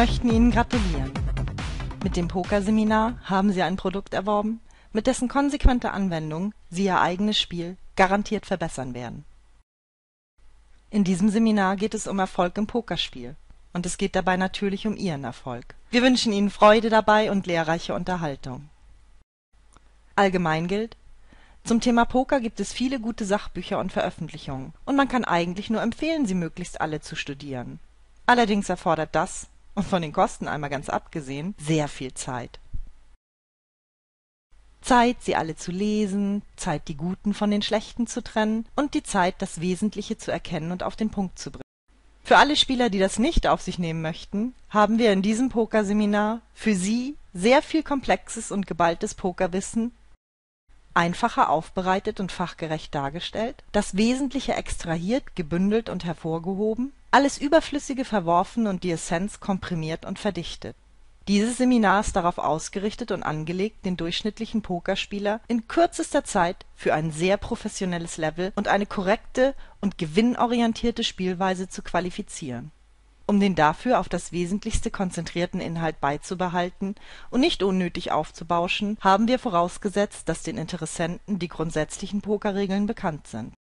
möchten Ihnen gratulieren! Mit dem Pokerseminar haben Sie ein Produkt erworben, mit dessen konsequenter Anwendung Sie Ihr eigenes Spiel garantiert verbessern werden. In diesem Seminar geht es um Erfolg im Pokerspiel und es geht dabei natürlich um Ihren Erfolg. Wir wünschen Ihnen Freude dabei und lehrreiche Unterhaltung. Allgemein gilt: Zum Thema Poker gibt es viele gute Sachbücher und Veröffentlichungen und man kann eigentlich nur empfehlen, sie möglichst alle zu studieren. Allerdings erfordert das und von den Kosten einmal ganz abgesehen, sehr viel Zeit. Zeit, sie alle zu lesen, Zeit, die Guten von den Schlechten zu trennen und die Zeit, das Wesentliche zu erkennen und auf den Punkt zu bringen. Für alle Spieler, die das nicht auf sich nehmen möchten, haben wir in diesem Pokerseminar für sie sehr viel komplexes und geballtes Pokerwissen einfacher aufbereitet und fachgerecht dargestellt, das Wesentliche extrahiert, gebündelt und hervorgehoben alles Überflüssige verworfen und die Essenz komprimiert und verdichtet. Dieses Seminar ist darauf ausgerichtet und angelegt, den durchschnittlichen Pokerspieler in kürzester Zeit für ein sehr professionelles Level und eine korrekte und gewinnorientierte Spielweise zu qualifizieren. Um den dafür auf das Wesentlichste konzentrierten Inhalt beizubehalten und nicht unnötig aufzubauschen, haben wir vorausgesetzt, dass den Interessenten die grundsätzlichen Pokerregeln bekannt sind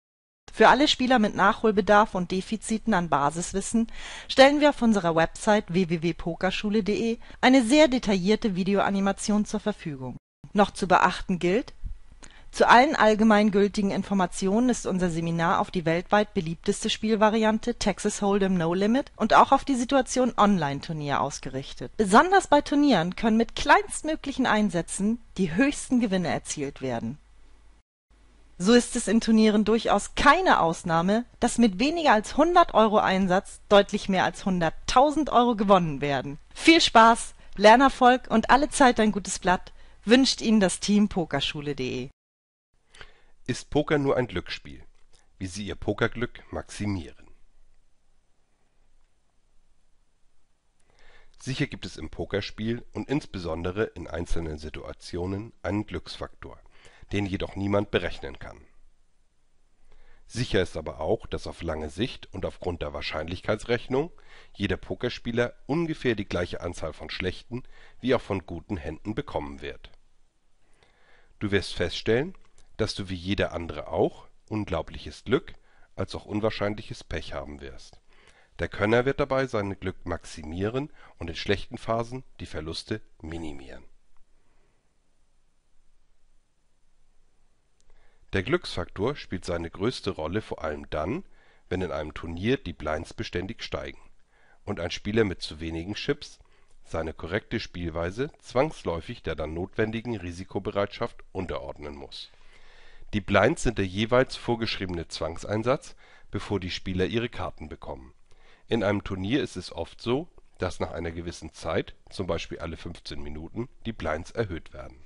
für alle Spieler mit Nachholbedarf und Defiziten an Basiswissen stellen wir auf unserer Website www.pokerschule.de eine sehr detaillierte Videoanimation zur Verfügung. Noch zu beachten gilt: Zu allen allgemeingültigen Informationen ist unser Seminar auf die weltweit beliebteste Spielvariante Texas Hold'em No Limit und auch auf die Situation Online-Turnier ausgerichtet. Besonders bei Turnieren können mit kleinstmöglichen Einsätzen die höchsten Gewinne erzielt werden so ist es in Turnieren durchaus keine Ausnahme, dass mit weniger als 100 Euro Einsatz deutlich mehr als 100.000 Euro gewonnen werden. Viel Spaß, Lernerfolg und alle Zeit ein gutes Blatt wünscht Ihnen das Team Pokerschule.de. Ist Poker nur ein Glücksspiel? Wie Sie Ihr Pokerglück maximieren. Sicher gibt es im Pokerspiel und insbesondere in einzelnen Situationen einen Glücksfaktor den jedoch niemand berechnen kann. Sicher ist aber auch, dass auf lange Sicht und aufgrund der Wahrscheinlichkeitsrechnung jeder Pokerspieler ungefähr die gleiche Anzahl von schlechten wie auch von guten Händen bekommen wird. Du wirst feststellen, dass du wie jeder andere auch unglaubliches Glück als auch unwahrscheinliches Pech haben wirst. Der Könner wird dabei sein Glück maximieren und in schlechten Phasen die Verluste minimieren. Der Glücksfaktor spielt seine größte Rolle vor allem dann, wenn in einem Turnier die Blinds beständig steigen und ein Spieler mit zu wenigen Chips seine korrekte Spielweise zwangsläufig der dann notwendigen Risikobereitschaft unterordnen muss. Die Blinds sind der jeweils vorgeschriebene Zwangseinsatz, bevor die Spieler ihre Karten bekommen. In einem Turnier ist es oft so, dass nach einer gewissen Zeit zum Beispiel alle 15 Minuten) die Blinds erhöht werden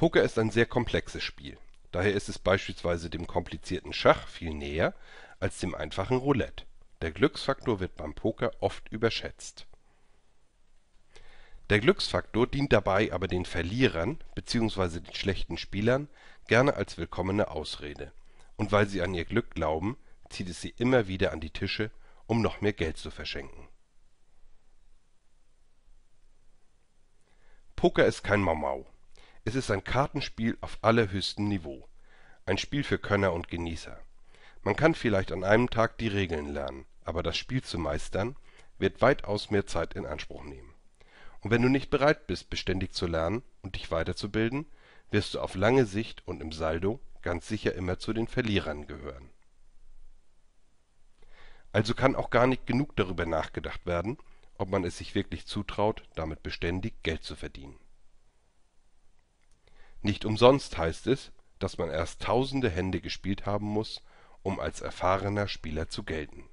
Poker ist ein sehr komplexes Spiel. Daher ist es beispielsweise dem komplizierten Schach viel näher als dem einfachen Roulette. Der Glücksfaktor wird beim Poker oft überschätzt. Der Glücksfaktor dient dabei aber den Verlierern bzw. den schlechten Spielern gerne als willkommene Ausrede. Und weil sie an ihr Glück glauben, zieht es sie immer wieder an die Tische, um noch mehr Geld zu verschenken. Poker ist kein Mau-Mau. Es ist ein Kartenspiel auf allerhöchstem Niveau. Ein Spiel für Könner und Genießer. Man kann vielleicht an einem Tag die Regeln lernen, aber das Spiel zu meistern, wird weitaus mehr Zeit in Anspruch nehmen. Und wenn du nicht bereit bist, beständig zu lernen und dich weiterzubilden, wirst du auf lange Sicht und im Saldo ganz sicher immer zu den Verlierern gehören. Also kann auch gar nicht genug darüber nachgedacht werden, ob man es sich wirklich zutraut, damit beständig Geld zu verdienen. Nicht umsonst heißt es, dass man erst tausende Hände gespielt haben muss, um als erfahrener Spieler zu gelten.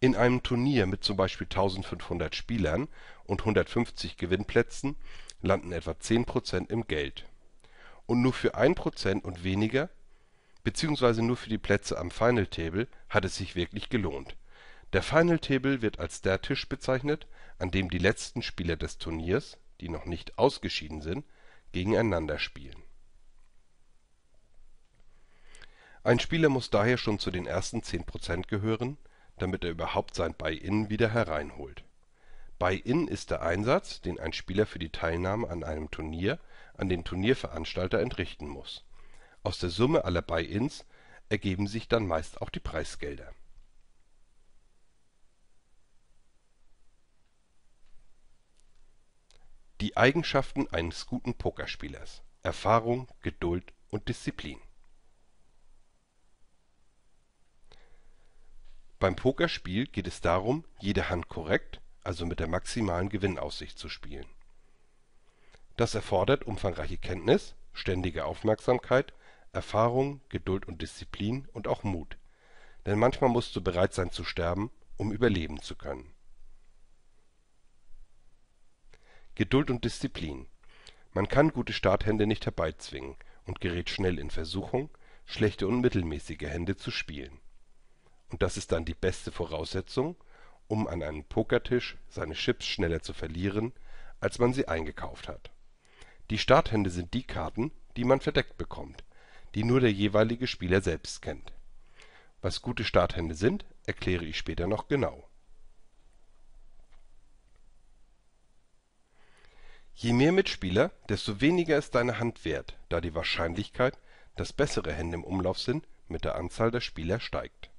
In einem Turnier mit zum Beispiel 1500 Spielern und 150 Gewinnplätzen landen etwa 10 im Geld. Und nur für 1% und weniger, beziehungsweise nur für die Plätze am Final Table, hat es sich wirklich gelohnt. Der Final Table wird als der Tisch bezeichnet, an dem die letzten Spieler des Turniers die noch nicht ausgeschieden sind, gegeneinander spielen. Ein Spieler muss daher schon zu den ersten 10 gehören, damit er überhaupt sein Buy-in wieder hereinholt. Buy-in ist der Einsatz, den ein Spieler für die Teilnahme an einem Turnier an den Turnierveranstalter entrichten muss. Aus der Summe aller Buy-ins ergeben sich dann meist auch die Preisgelder Die Eigenschaften eines guten Pokerspielers: Erfahrung, Geduld und Disziplin. Beim Pokerspiel geht es darum, jede Hand korrekt, also mit der maximalen Gewinnaussicht zu spielen. Das erfordert umfangreiche Kenntnis, ständige Aufmerksamkeit, Erfahrung, Geduld und Disziplin und auch Mut, denn manchmal musst du bereit sein zu sterben, um überleben zu können Geduld und Disziplin. Man kann gute Starthände nicht herbeizwingen und gerät schnell in Versuchung, schlechte und mittelmäßige Hände zu spielen. Und das ist dann die beste Voraussetzung, um an einem Pokertisch seine Chips schneller zu verlieren, als man sie eingekauft hat. Die Starthände sind die Karten, die man verdeckt bekommt, die nur der jeweilige Spieler selbst kennt. Was gute Starthände sind, erkläre ich später noch genau Je mehr Mitspieler, desto weniger ist deine Hand wert, da die Wahrscheinlichkeit, dass bessere Hände im Umlauf sind, mit der Anzahl der Spieler steigt.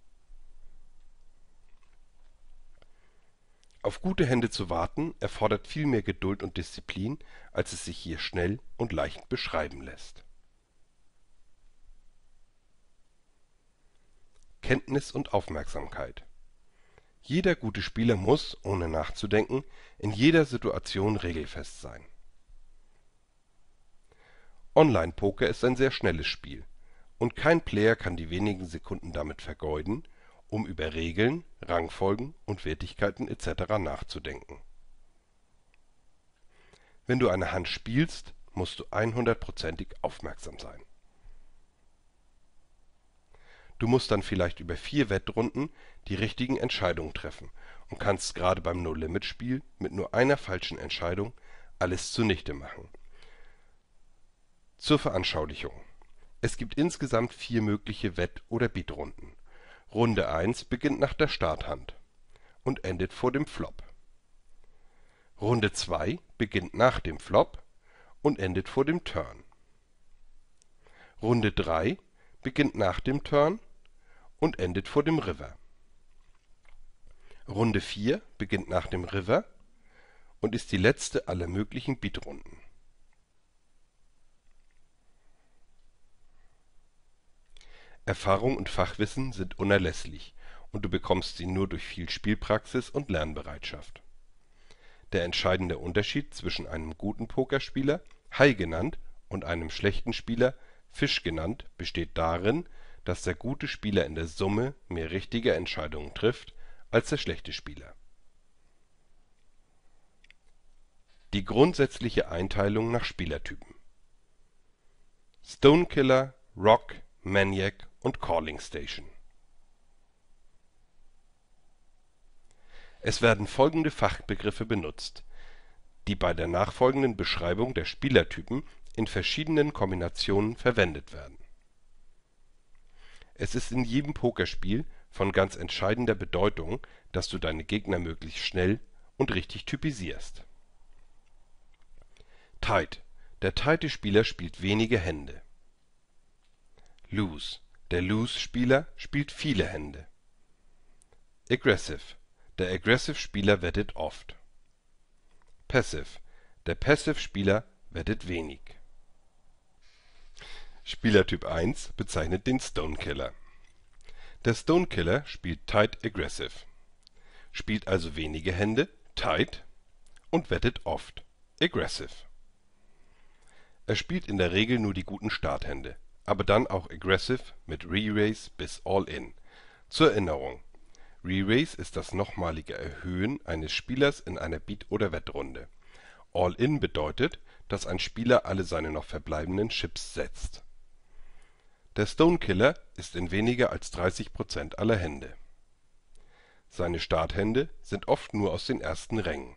Auf gute Hände zu warten, erfordert viel mehr Geduld und Disziplin, als es sich hier schnell und leicht beschreiben lässt. Kenntnis und Aufmerksamkeit jeder gute Spieler muss, ohne nachzudenken, in jeder Situation regelfest sein. Online-Poker ist ein sehr schnelles Spiel, und kein Player kann die wenigen Sekunden damit vergeuden, um über Regeln, Rangfolgen und Wertigkeiten etc. nachzudenken. Wenn du eine Hand spielst, musst du 100%ig aufmerksam sein Du musst dann vielleicht über vier Wettrunden die richtigen Entscheidungen treffen und kannst gerade beim No-Limit-Spiel mit nur einer falschen Entscheidung alles zunichte machen. Zur Veranschaulichung. Es gibt insgesamt vier mögliche Wett- oder Beatrunden. Runde 1 beginnt nach der Starthand und endet vor dem Flop. Runde 2 beginnt nach dem Flop und endet vor dem Turn. Runde 3 beginnt nach dem Turn und endet vor dem River. Runde 4 beginnt nach dem River und ist die letzte aller möglichen Beatrunden. Erfahrung und Fachwissen sind unerlässlich und du bekommst sie nur durch viel Spielpraxis und Lernbereitschaft. Der entscheidende Unterschied zwischen einem guten Pokerspieler, Hai genannt, und einem schlechten Spieler, Fisch genannt, besteht darin, dass der gute Spieler in der Summe mehr richtige Entscheidungen trifft als der schlechte Spieler. Die grundsätzliche Einteilung nach Spielertypen Stonekiller, Rock, Maniac und Calling Station Es werden folgende Fachbegriffe benutzt, die bei der nachfolgenden Beschreibung der Spielertypen in verschiedenen Kombinationen verwendet werden es ist in jedem Pokerspiel von ganz entscheidender Bedeutung, dass du deine Gegner möglichst schnell und richtig typisierst. Tight: Der tighte Spieler spielt wenige Hände. Loose: Der Loose-Spieler spielt viele Hände. Aggressive: Der Aggressive-Spieler wettet oft. Passive: Der Passive-Spieler wettet wenig Spielertyp 1 bezeichnet den Stonekiller. Der Stonekiller spielt Tight Aggressive, spielt also wenige Hände (Tight) und wettet oft (Aggressive). Er spielt in der Regel nur die guten Starthände, aber dann auch Aggressive mit re race bis All-in. Zur Erinnerung: re race ist das nochmalige Erhöhen eines Spielers in einer Beat oder Wettrunde. All-in bedeutet, dass ein Spieler alle seine noch verbleibenden Chips setzt der Stonekiller ist in weniger als 30 aller Hände. Seine Starthände sind oft nur aus den ersten Rängen.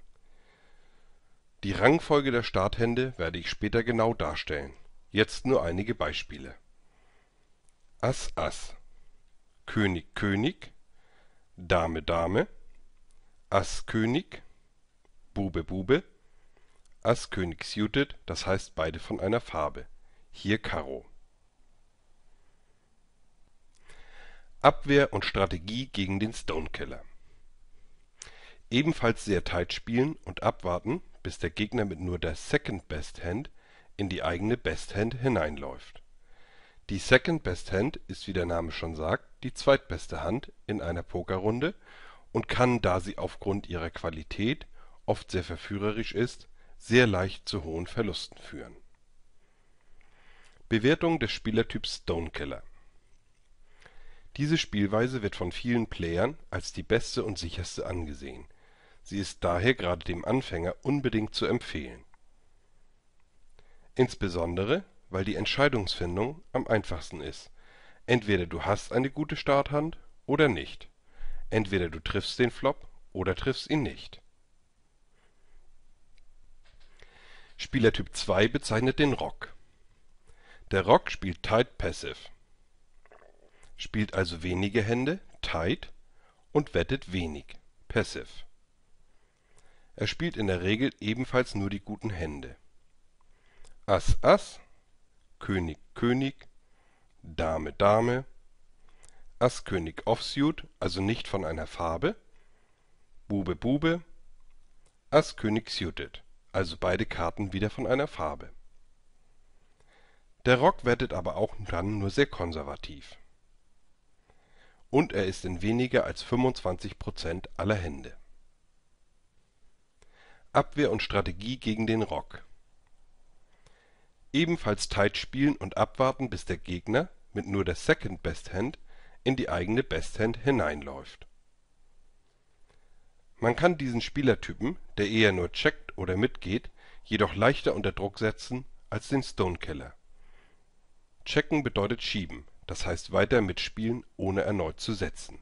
Die Rangfolge der Starthände werde ich später genau darstellen, jetzt nur einige Beispiele. Ass Ass König König Dame Dame Ass König Bube Bube Ass König suited, das heißt beide von einer Farbe. Hier Karo Abwehr und Strategie gegen den Stonekiller. Ebenfalls sehr tight spielen und abwarten, bis der Gegner mit nur der Second Best Hand in die eigene Best Hand hineinläuft. Die Second Best Hand ist wie der Name schon sagt die zweitbeste Hand in einer Pokerrunde und kann, da sie aufgrund ihrer Qualität oft sehr verführerisch ist, sehr leicht zu hohen Verlusten führen. Bewertung des Spielertyps Stonekiller diese Spielweise wird von vielen Playern als die beste und sicherste angesehen, sie ist daher gerade dem Anfänger unbedingt zu empfehlen. Insbesondere, weil die Entscheidungsfindung am einfachsten ist, entweder du hast eine gute Starthand oder nicht, entweder du triffst den Flop oder triffst ihn nicht. Spielertyp 2 bezeichnet den Rock. Der Rock spielt Tight Passive spielt also wenige Hände (tight) und wettet wenig (passive). Er spielt in der Regel ebenfalls nur die guten Hände. Ass Ass König König Dame Dame Ass König Offsuit (also nicht von einer Farbe) Bube Bube Ass König Suited (also beide Karten wieder von einer Farbe). Der Rock wettet aber auch dann nur sehr konservativ und er ist in weniger als 25 Prozent aller Hände. Abwehr und Strategie gegen den Rock Ebenfalls tight spielen und abwarten bis der Gegner mit nur der Second Best Hand in die eigene Best Hand hineinläuft. Man kann diesen Spielertypen, der eher nur checkt oder mitgeht, jedoch leichter unter Druck setzen als den Stonekiller. Checken bedeutet schieben das heißt weiter mitspielen ohne erneut zu setzen.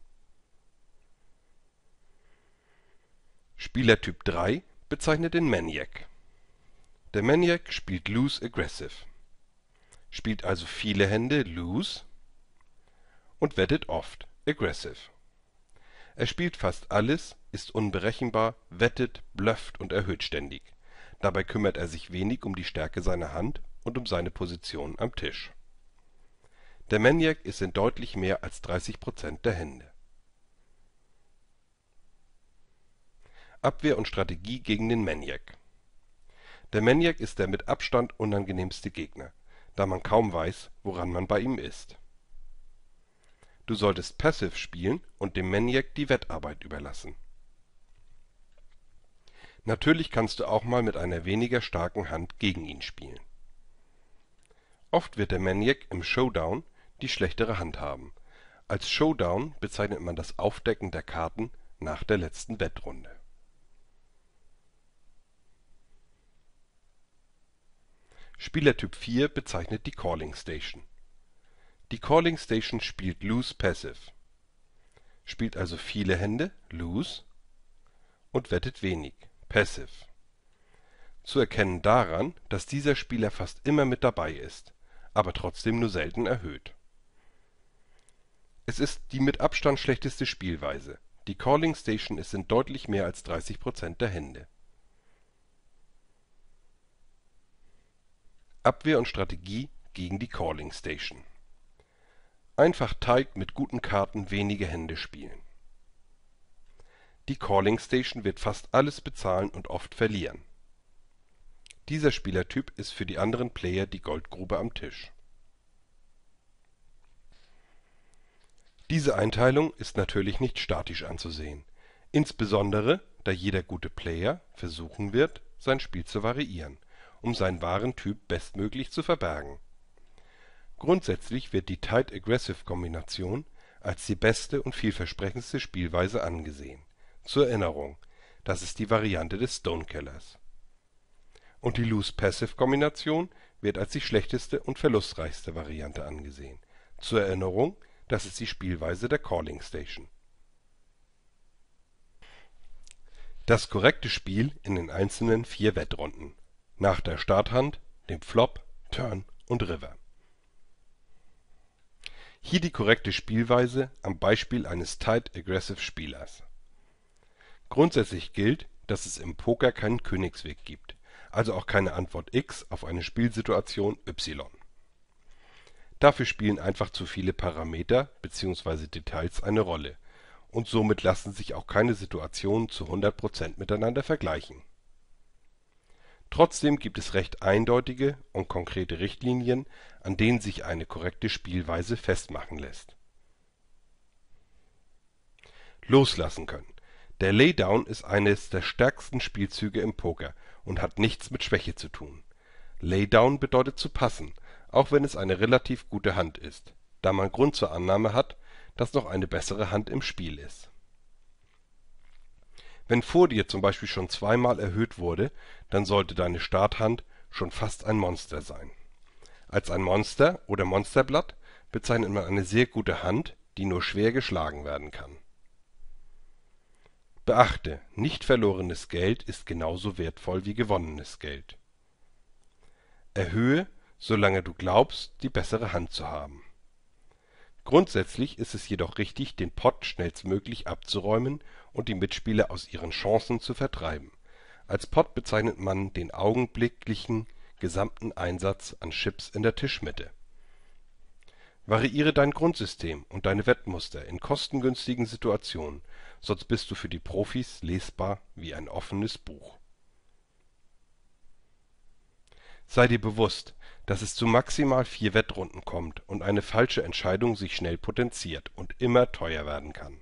Spielertyp 3 bezeichnet den Maniac. Der Maniac spielt Loose Aggressive, spielt also viele Hände Loose und wettet oft Aggressive. Er spielt fast alles, ist unberechenbar, wettet, blufft und erhöht ständig. Dabei kümmert er sich wenig um die Stärke seiner Hand und um seine Position am Tisch der Maniac ist in deutlich mehr als 30 der Hände. Abwehr und Strategie gegen den Maniac Der Maniac ist der mit Abstand unangenehmste Gegner, da man kaum weiß, woran man bei ihm ist. Du solltest passiv spielen und dem Maniac die Wettarbeit überlassen. Natürlich kannst du auch mal mit einer weniger starken Hand gegen ihn spielen. Oft wird der Maniac im Showdown die schlechtere Hand haben. Als Showdown bezeichnet man das Aufdecken der Karten nach der letzten Wettrunde. Spielertyp 4 bezeichnet die Calling Station. Die Calling Station spielt Loose Passive. Spielt also viele Hände, Loose, und wettet wenig, Passive. Zu erkennen daran, dass dieser Spieler fast immer mit dabei ist, aber trotzdem nur selten erhöht es ist die mit Abstand schlechteste Spielweise, die Calling Station ist in deutlich mehr als 30 der Hände. Abwehr und Strategie gegen die Calling Station Einfach Teig mit guten Karten wenige Hände spielen. Die Calling Station wird fast alles bezahlen und oft verlieren. Dieser Spielertyp ist für die anderen Player die Goldgrube am Tisch Diese Einteilung ist natürlich nicht statisch anzusehen, insbesondere da jeder gute Player versuchen wird, sein Spiel zu variieren, um seinen wahren Typ bestmöglich zu verbergen. Grundsätzlich wird die Tight-Aggressive-Kombination als die beste und vielversprechendste Spielweise angesehen. Zur Erinnerung: Das ist die Variante des Stonekillers. Und die Loose-Passive-Kombination wird als die schlechteste und verlustreichste Variante angesehen. Zur Erinnerung das ist die Spielweise der Calling Station. Das korrekte Spiel in den einzelnen vier Wettrunden. Nach der Starthand, dem Flop, Turn und River. Hier die korrekte Spielweise am Beispiel eines Tight Aggressive Spielers. Grundsätzlich gilt, dass es im Poker keinen Königsweg gibt, also auch keine Antwort X auf eine Spielsituation Y. Dafür spielen einfach zu viele Parameter bzw. Details eine Rolle, und somit lassen sich auch keine Situationen zu 100 miteinander vergleichen. Trotzdem gibt es recht eindeutige und konkrete Richtlinien, an denen sich eine korrekte Spielweise festmachen lässt. Loslassen können Der Laydown ist eines der stärksten Spielzüge im Poker und hat nichts mit Schwäche zu tun. Laydown bedeutet zu passen auch wenn es eine relativ gute Hand ist, da man Grund zur Annahme hat, dass noch eine bessere Hand im Spiel ist. Wenn vor dir zum Beispiel schon zweimal erhöht wurde, dann sollte deine Starthand schon fast ein Monster sein. Als ein Monster oder Monsterblatt bezeichnet man eine sehr gute Hand, die nur schwer geschlagen werden kann. Beachte, nicht verlorenes Geld ist genauso wertvoll wie gewonnenes Geld. Erhöhe solange du glaubst, die bessere Hand zu haben. Grundsätzlich ist es jedoch richtig, den Pott schnellstmöglich abzuräumen und die Mitspieler aus ihren Chancen zu vertreiben. Als Pott bezeichnet man den augenblicklichen gesamten Einsatz an Chips in der Tischmitte. Variiere dein Grundsystem und deine Wettmuster in kostengünstigen Situationen, sonst bist du für die Profis lesbar wie ein offenes Buch. Sei dir bewusst dass es zu maximal vier Wettrunden kommt und eine falsche Entscheidung sich schnell potenziert und immer teuer werden kann.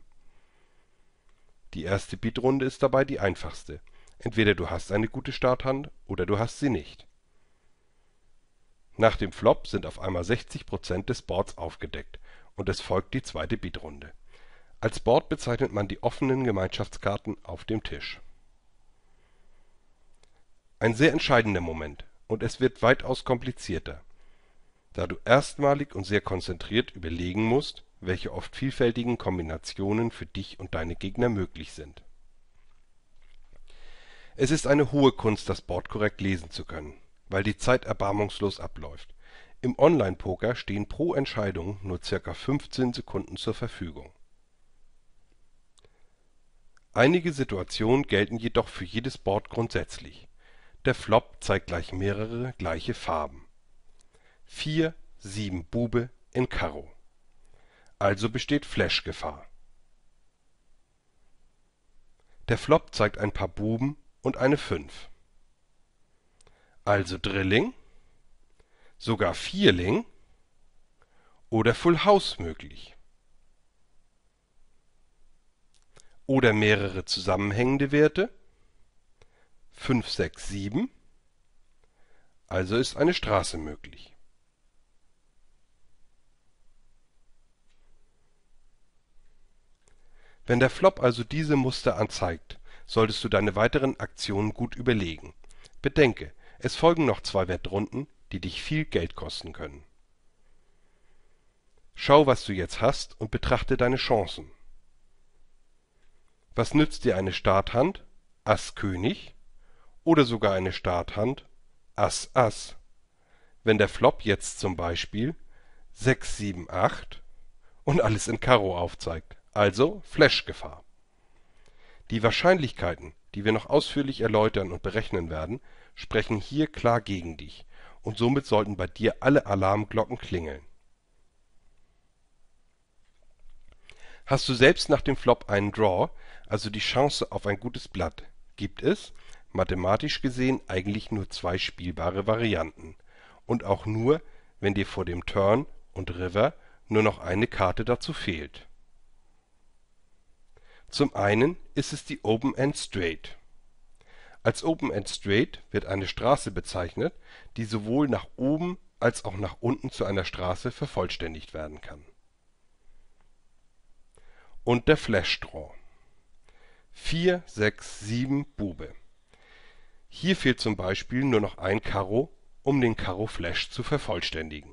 Die erste Beatrunde ist dabei die einfachste. Entweder du hast eine gute Starthand oder du hast sie nicht. Nach dem Flop sind auf einmal 60% des Boards aufgedeckt und es folgt die zweite Beatrunde. Als Board bezeichnet man die offenen Gemeinschaftskarten auf dem Tisch. Ein sehr entscheidender Moment, und es wird weitaus komplizierter, da du erstmalig und sehr konzentriert überlegen musst, welche oft vielfältigen Kombinationen für dich und deine Gegner möglich sind. Es ist eine hohe Kunst, das Board korrekt lesen zu können, weil die Zeit erbarmungslos abläuft. Im Online-Poker stehen pro Entscheidung nur ca. 15 Sekunden zur Verfügung. Einige Situationen gelten jedoch für jedes Board grundsätzlich der Flop zeigt gleich mehrere gleiche Farben. 4 7 Bube in Karo. Also besteht Flash-Gefahr. Der Flop zeigt ein paar Buben und eine 5. Also Drilling, sogar Vierling oder Full House möglich. Oder mehrere zusammenhängende Werte 567, also ist eine Straße möglich. Wenn der Flop also diese Muster anzeigt, solltest du deine weiteren Aktionen gut überlegen. Bedenke, es folgen noch zwei Wettrunden, die dich viel Geld kosten können. Schau, was du jetzt hast und betrachte deine Chancen. Was nützt dir eine Starthand, Ass König, oder sogar eine Starthand Ass Ass. Wenn der Flop jetzt zum Beispiel 6 7 8 und alles in Karo aufzeigt, also Flashgefahr. Die Wahrscheinlichkeiten, die wir noch ausführlich erläutern und berechnen werden, sprechen hier klar gegen dich und somit sollten bei dir alle Alarmglocken klingeln. Hast du selbst nach dem Flop einen Draw, also die Chance auf ein gutes Blatt, gibt es, mathematisch gesehen eigentlich nur zwei spielbare Varianten, und auch nur, wenn dir vor dem Turn und River nur noch eine Karte dazu fehlt. Zum einen ist es die Open End Straight. Als Open End Straight wird eine Straße bezeichnet, die sowohl nach oben als auch nach unten zu einer Straße vervollständigt werden kann. Und der Flash Flushdraw. 4, 6, 7 Bube hier fehlt zum Beispiel nur noch ein Karo, um den Karo-Flash zu vervollständigen.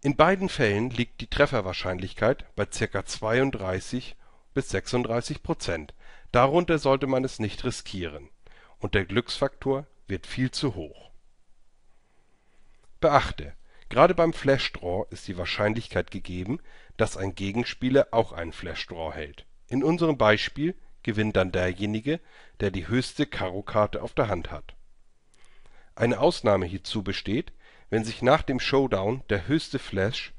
In beiden Fällen liegt die Trefferwahrscheinlichkeit bei ca. 32 bis 36 Prozent. darunter sollte man es nicht riskieren, und der Glücksfaktor wird viel zu hoch. Beachte: Gerade beim Flashdraw ist die Wahrscheinlichkeit gegeben, dass ein Gegenspieler auch einen Flashdraw hält. In unserem Beispiel gewinnt dann derjenige, der die höchste Karo-Karte auf der Hand hat. Eine Ausnahme hierzu besteht, wenn sich nach dem Showdown der höchste Flash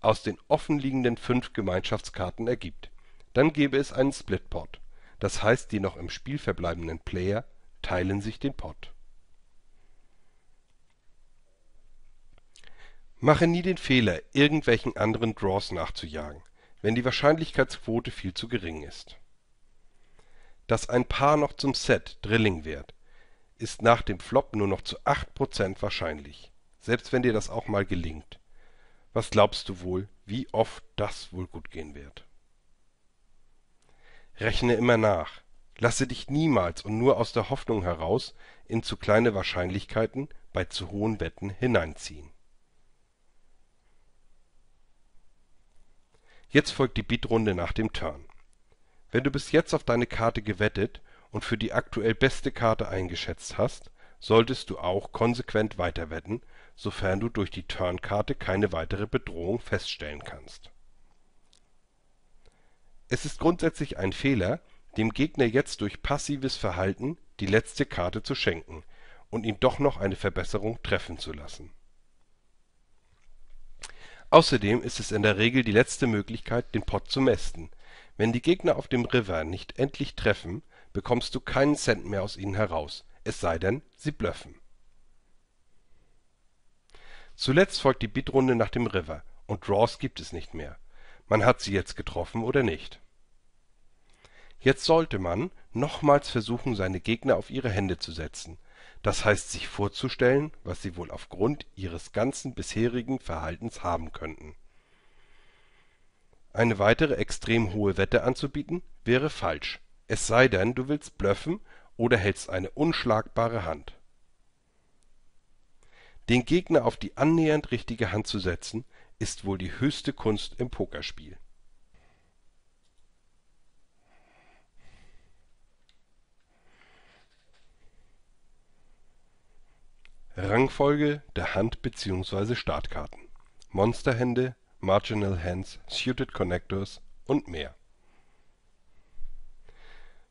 aus den offenliegenden fünf Gemeinschaftskarten ergibt. Dann gäbe es einen Split-Pot, das heißt die noch im Spiel verbleibenden Player teilen sich den Pot. Mache nie den Fehler, irgendwelchen anderen Draws nachzujagen, wenn die Wahrscheinlichkeitsquote viel zu gering ist dass ein Paar noch zum Set Drilling wird, ist nach dem Flop nur noch zu 8% wahrscheinlich. Selbst wenn dir das auch mal gelingt. Was glaubst du wohl, wie oft das wohl gut gehen wird? Rechne immer nach. Lasse dich niemals und nur aus der Hoffnung heraus in zu kleine Wahrscheinlichkeiten bei zu hohen Wetten hineinziehen. Jetzt folgt die Beatrunde nach dem Turn. Wenn du bis jetzt auf deine Karte gewettet und für die aktuell beste Karte eingeschätzt hast, solltest du auch konsequent weiterwetten, sofern du durch die Turnkarte keine weitere Bedrohung feststellen kannst. Es ist grundsätzlich ein Fehler, dem Gegner jetzt durch passives Verhalten die letzte Karte zu schenken und ihn doch noch eine Verbesserung treffen zu lassen. Außerdem ist es in der Regel die letzte Möglichkeit, den Pott zu mästen, wenn die Gegner auf dem River nicht endlich treffen, bekommst du keinen Cent mehr aus ihnen heraus, es sei denn, sie blöffen. Zuletzt folgt die Bitrunde nach dem River und Draws gibt es nicht mehr. Man hat sie jetzt getroffen oder nicht. Jetzt sollte man nochmals versuchen, seine Gegner auf ihre Hände zu setzen, das heißt sich vorzustellen, was sie wohl aufgrund ihres ganzen bisherigen Verhaltens haben könnten eine weitere extrem hohe Wette anzubieten, wäre falsch, es sei denn du willst blöffen oder hältst eine unschlagbare Hand. Den Gegner auf die annähernd richtige Hand zu setzen, ist wohl die höchste Kunst im Pokerspiel. Rangfolge der Hand bzw. Startkarten Monsterhände Marginal Hands, Suited Connectors und mehr.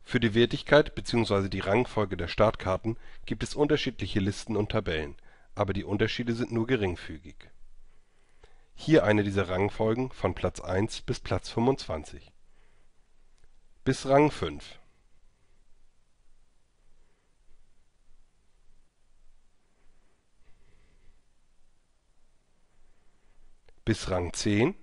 Für die Wertigkeit bzw. die Rangfolge der Startkarten gibt es unterschiedliche Listen und Tabellen, aber die Unterschiede sind nur geringfügig. Hier eine dieser Rangfolgen von Platz 1 bis Platz 25. Bis Rang 5 bis Rang zehn.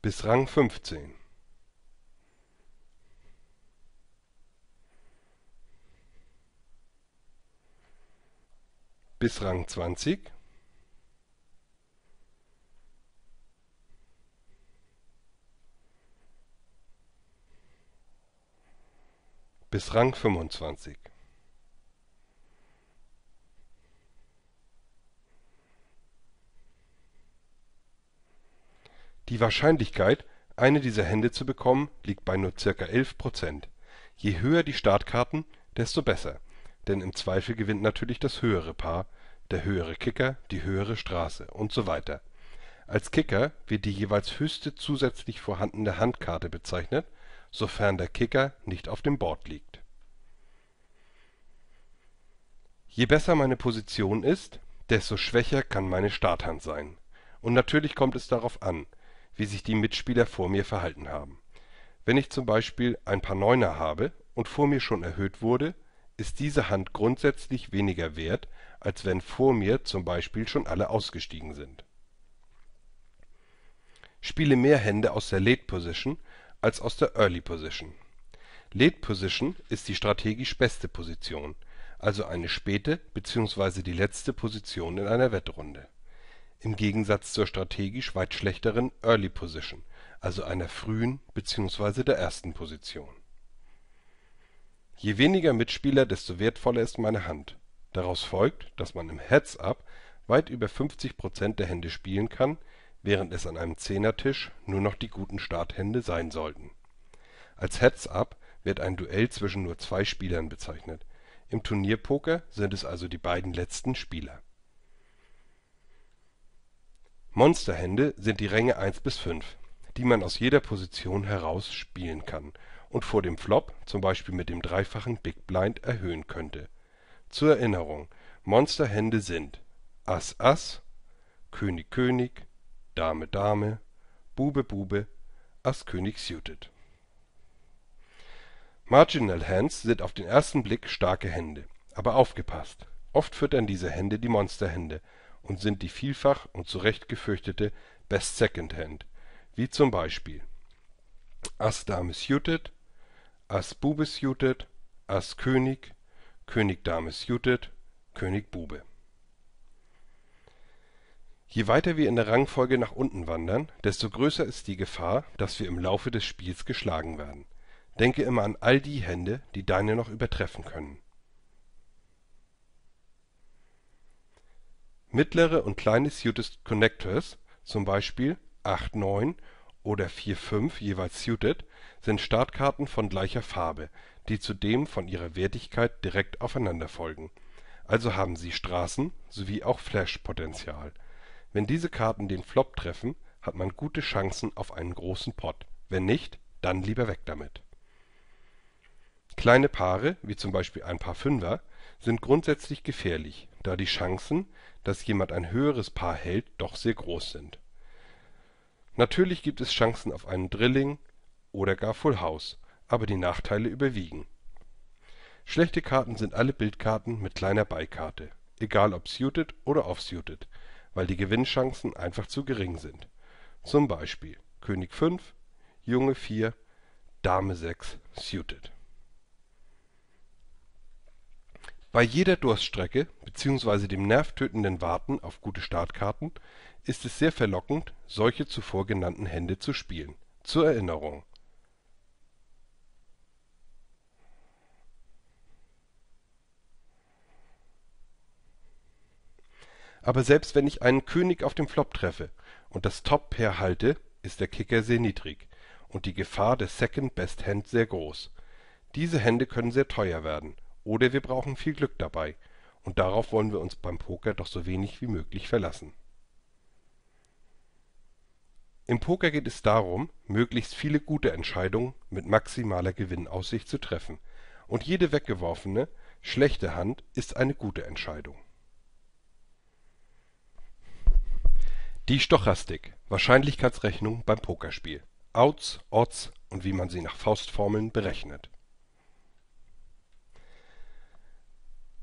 Bis Rang fünfzehn. Bis Rang zwanzig. bis Rang 25. Die Wahrscheinlichkeit, eine dieser Hände zu bekommen, liegt bei nur ca. 11 Je höher die Startkarten, desto besser, denn im Zweifel gewinnt natürlich das höhere Paar, der höhere Kicker, die höhere Straße und so weiter. Als Kicker wird die jeweils höchste zusätzlich vorhandene Handkarte bezeichnet sofern der Kicker nicht auf dem Board liegt. Je besser meine Position ist, desto schwächer kann meine Starthand sein. Und natürlich kommt es darauf an, wie sich die Mitspieler vor mir verhalten haben. Wenn ich zum Beispiel ein paar Neuner habe und vor mir schon erhöht wurde, ist diese Hand grundsätzlich weniger wert, als wenn vor mir zum Beispiel schon alle ausgestiegen sind. Spiele mehr Hände aus der Late Position als aus der Early Position. Lead Position ist die strategisch beste Position, also eine späte bzw. die letzte Position in einer Wettrunde. Im Gegensatz zur strategisch weit schlechteren Early Position, also einer frühen bzw. der ersten Position. Je weniger Mitspieler, desto wertvoller ist meine Hand. Daraus folgt, dass man im Heads-Up weit über 50 der Hände spielen kann während es an einem Zehnertisch nur noch die guten Starthände sein sollten. Als Heads-up wird ein Duell zwischen nur zwei Spielern bezeichnet, im Turnierpoker sind es also die beiden letzten Spieler. Monsterhände sind die Ränge 1 bis 5, die man aus jeder Position heraus spielen kann und vor dem Flop zum Beispiel mit dem dreifachen Big Blind erhöhen könnte. Zur Erinnerung: Monsterhände sind Ass Ass, König König Dame, Dame, Bube, Bube, Ass König suited. Marginal Hands sind auf den ersten Blick starke Hände. Aber aufgepasst! Oft füttern diese Hände die Monsterhände und sind die vielfach und zu Recht gefürchtete Best Second Hand, wie zum Beispiel Ass Dame suited, Ass Bube suited, Ass König, König Dame suited, König Bube. Je weiter wir in der Rangfolge nach unten wandern, desto größer ist die Gefahr, dass wir im Laufe des Spiels geschlagen werden. Denke immer an all die Hände, die deine noch übertreffen können. Mittlere und kleine Suited Connectors, zum Beispiel 8-9 oder 4-5 jeweils Suited, sind Startkarten von gleicher Farbe, die zudem von ihrer Wertigkeit direkt aufeinander folgen, also haben sie Straßen- sowie auch Flash-Potential wenn diese Karten den Flop treffen, hat man gute Chancen auf einen großen Pott. wenn nicht, dann lieber weg damit. Kleine Paare, wie zum Beispiel ein Paar Fünfer, sind grundsätzlich gefährlich, da die Chancen, dass jemand ein höheres Paar hält, doch sehr groß sind. Natürlich gibt es Chancen auf einen Drilling oder gar Full House, aber die Nachteile überwiegen. Schlechte Karten sind alle Bildkarten mit kleiner Beikarte, egal ob suited oder offsuited, weil die Gewinnchancen einfach zu gering sind. Zum Beispiel König 5, Junge 4, Dame 6 suited. Bei jeder Durststrecke bzw. dem nervtötenden Warten auf gute Startkarten ist es sehr verlockend, solche zuvor genannten Hände zu spielen. Zur Erinnerung Aber selbst wenn ich einen König auf dem Flop treffe und das Top-Pair halte, ist der Kicker sehr niedrig und die Gefahr des Second Best Hand sehr groß. Diese Hände können sehr teuer werden oder wir brauchen viel Glück dabei und darauf wollen wir uns beim Poker doch so wenig wie möglich verlassen. Im Poker geht es darum, möglichst viele gute Entscheidungen mit maximaler Gewinnaussicht zu treffen und jede weggeworfene, schlechte Hand ist eine gute Entscheidung. Die Stochastik, Wahrscheinlichkeitsrechnung beim Pokerspiel. Outs, Odds und wie man sie nach Faustformeln berechnet.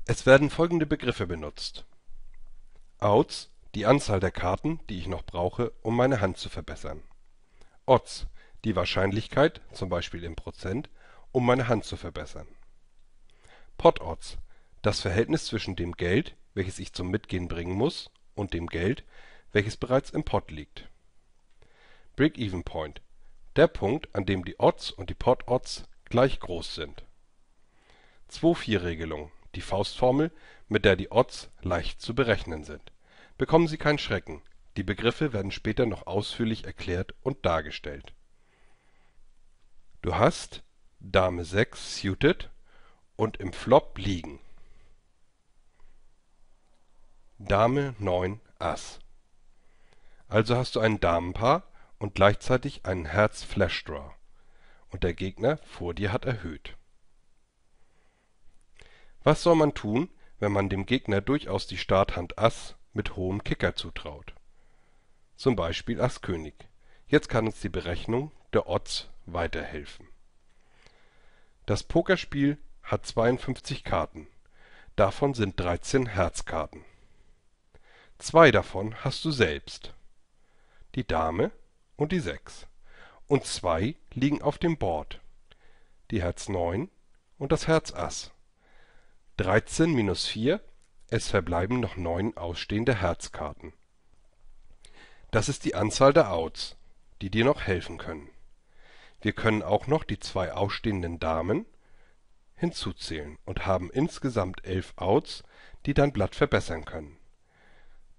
Es werden folgende Begriffe benutzt. Outs, die Anzahl der Karten, die ich noch brauche, um meine Hand zu verbessern. Odds, die Wahrscheinlichkeit, zum Beispiel in Prozent, um meine Hand zu verbessern. Pot Odds, das Verhältnis zwischen dem Geld, welches ich zum Mitgehen bringen muss, und dem Geld, welches bereits im Pod liegt. Break-even Point: Der Punkt, an dem die Odds und die Pot-Odds gleich groß sind. 2 4 regelung Die Faustformel, mit der die Odds leicht zu berechnen sind. Bekommen Sie keinen Schrecken, die Begriffe werden später noch ausführlich erklärt und dargestellt. Du hast Dame 6 suited und im Flop liegen. Dame 9 Ass also hast du ein Damenpaar und gleichzeitig einen herz Flash draw Und der Gegner vor dir hat erhöht. Was soll man tun, wenn man dem Gegner durchaus die Starthand Ass mit hohem Kicker zutraut? Zum Beispiel Ass König. Jetzt kann uns die Berechnung der Odds weiterhelfen. Das Pokerspiel hat 52 Karten. Davon sind 13 Herzkarten. Zwei davon hast du selbst die Dame und die Sechs, und zwei liegen auf dem Board, die Herz 9 und das Herz Ass. 13 minus 4, es verbleiben noch neun ausstehende Herzkarten. Das ist die Anzahl der Outs, die dir noch helfen können. Wir können auch noch die zwei ausstehenden Damen hinzuzählen und haben insgesamt elf Outs, die dein Blatt verbessern können.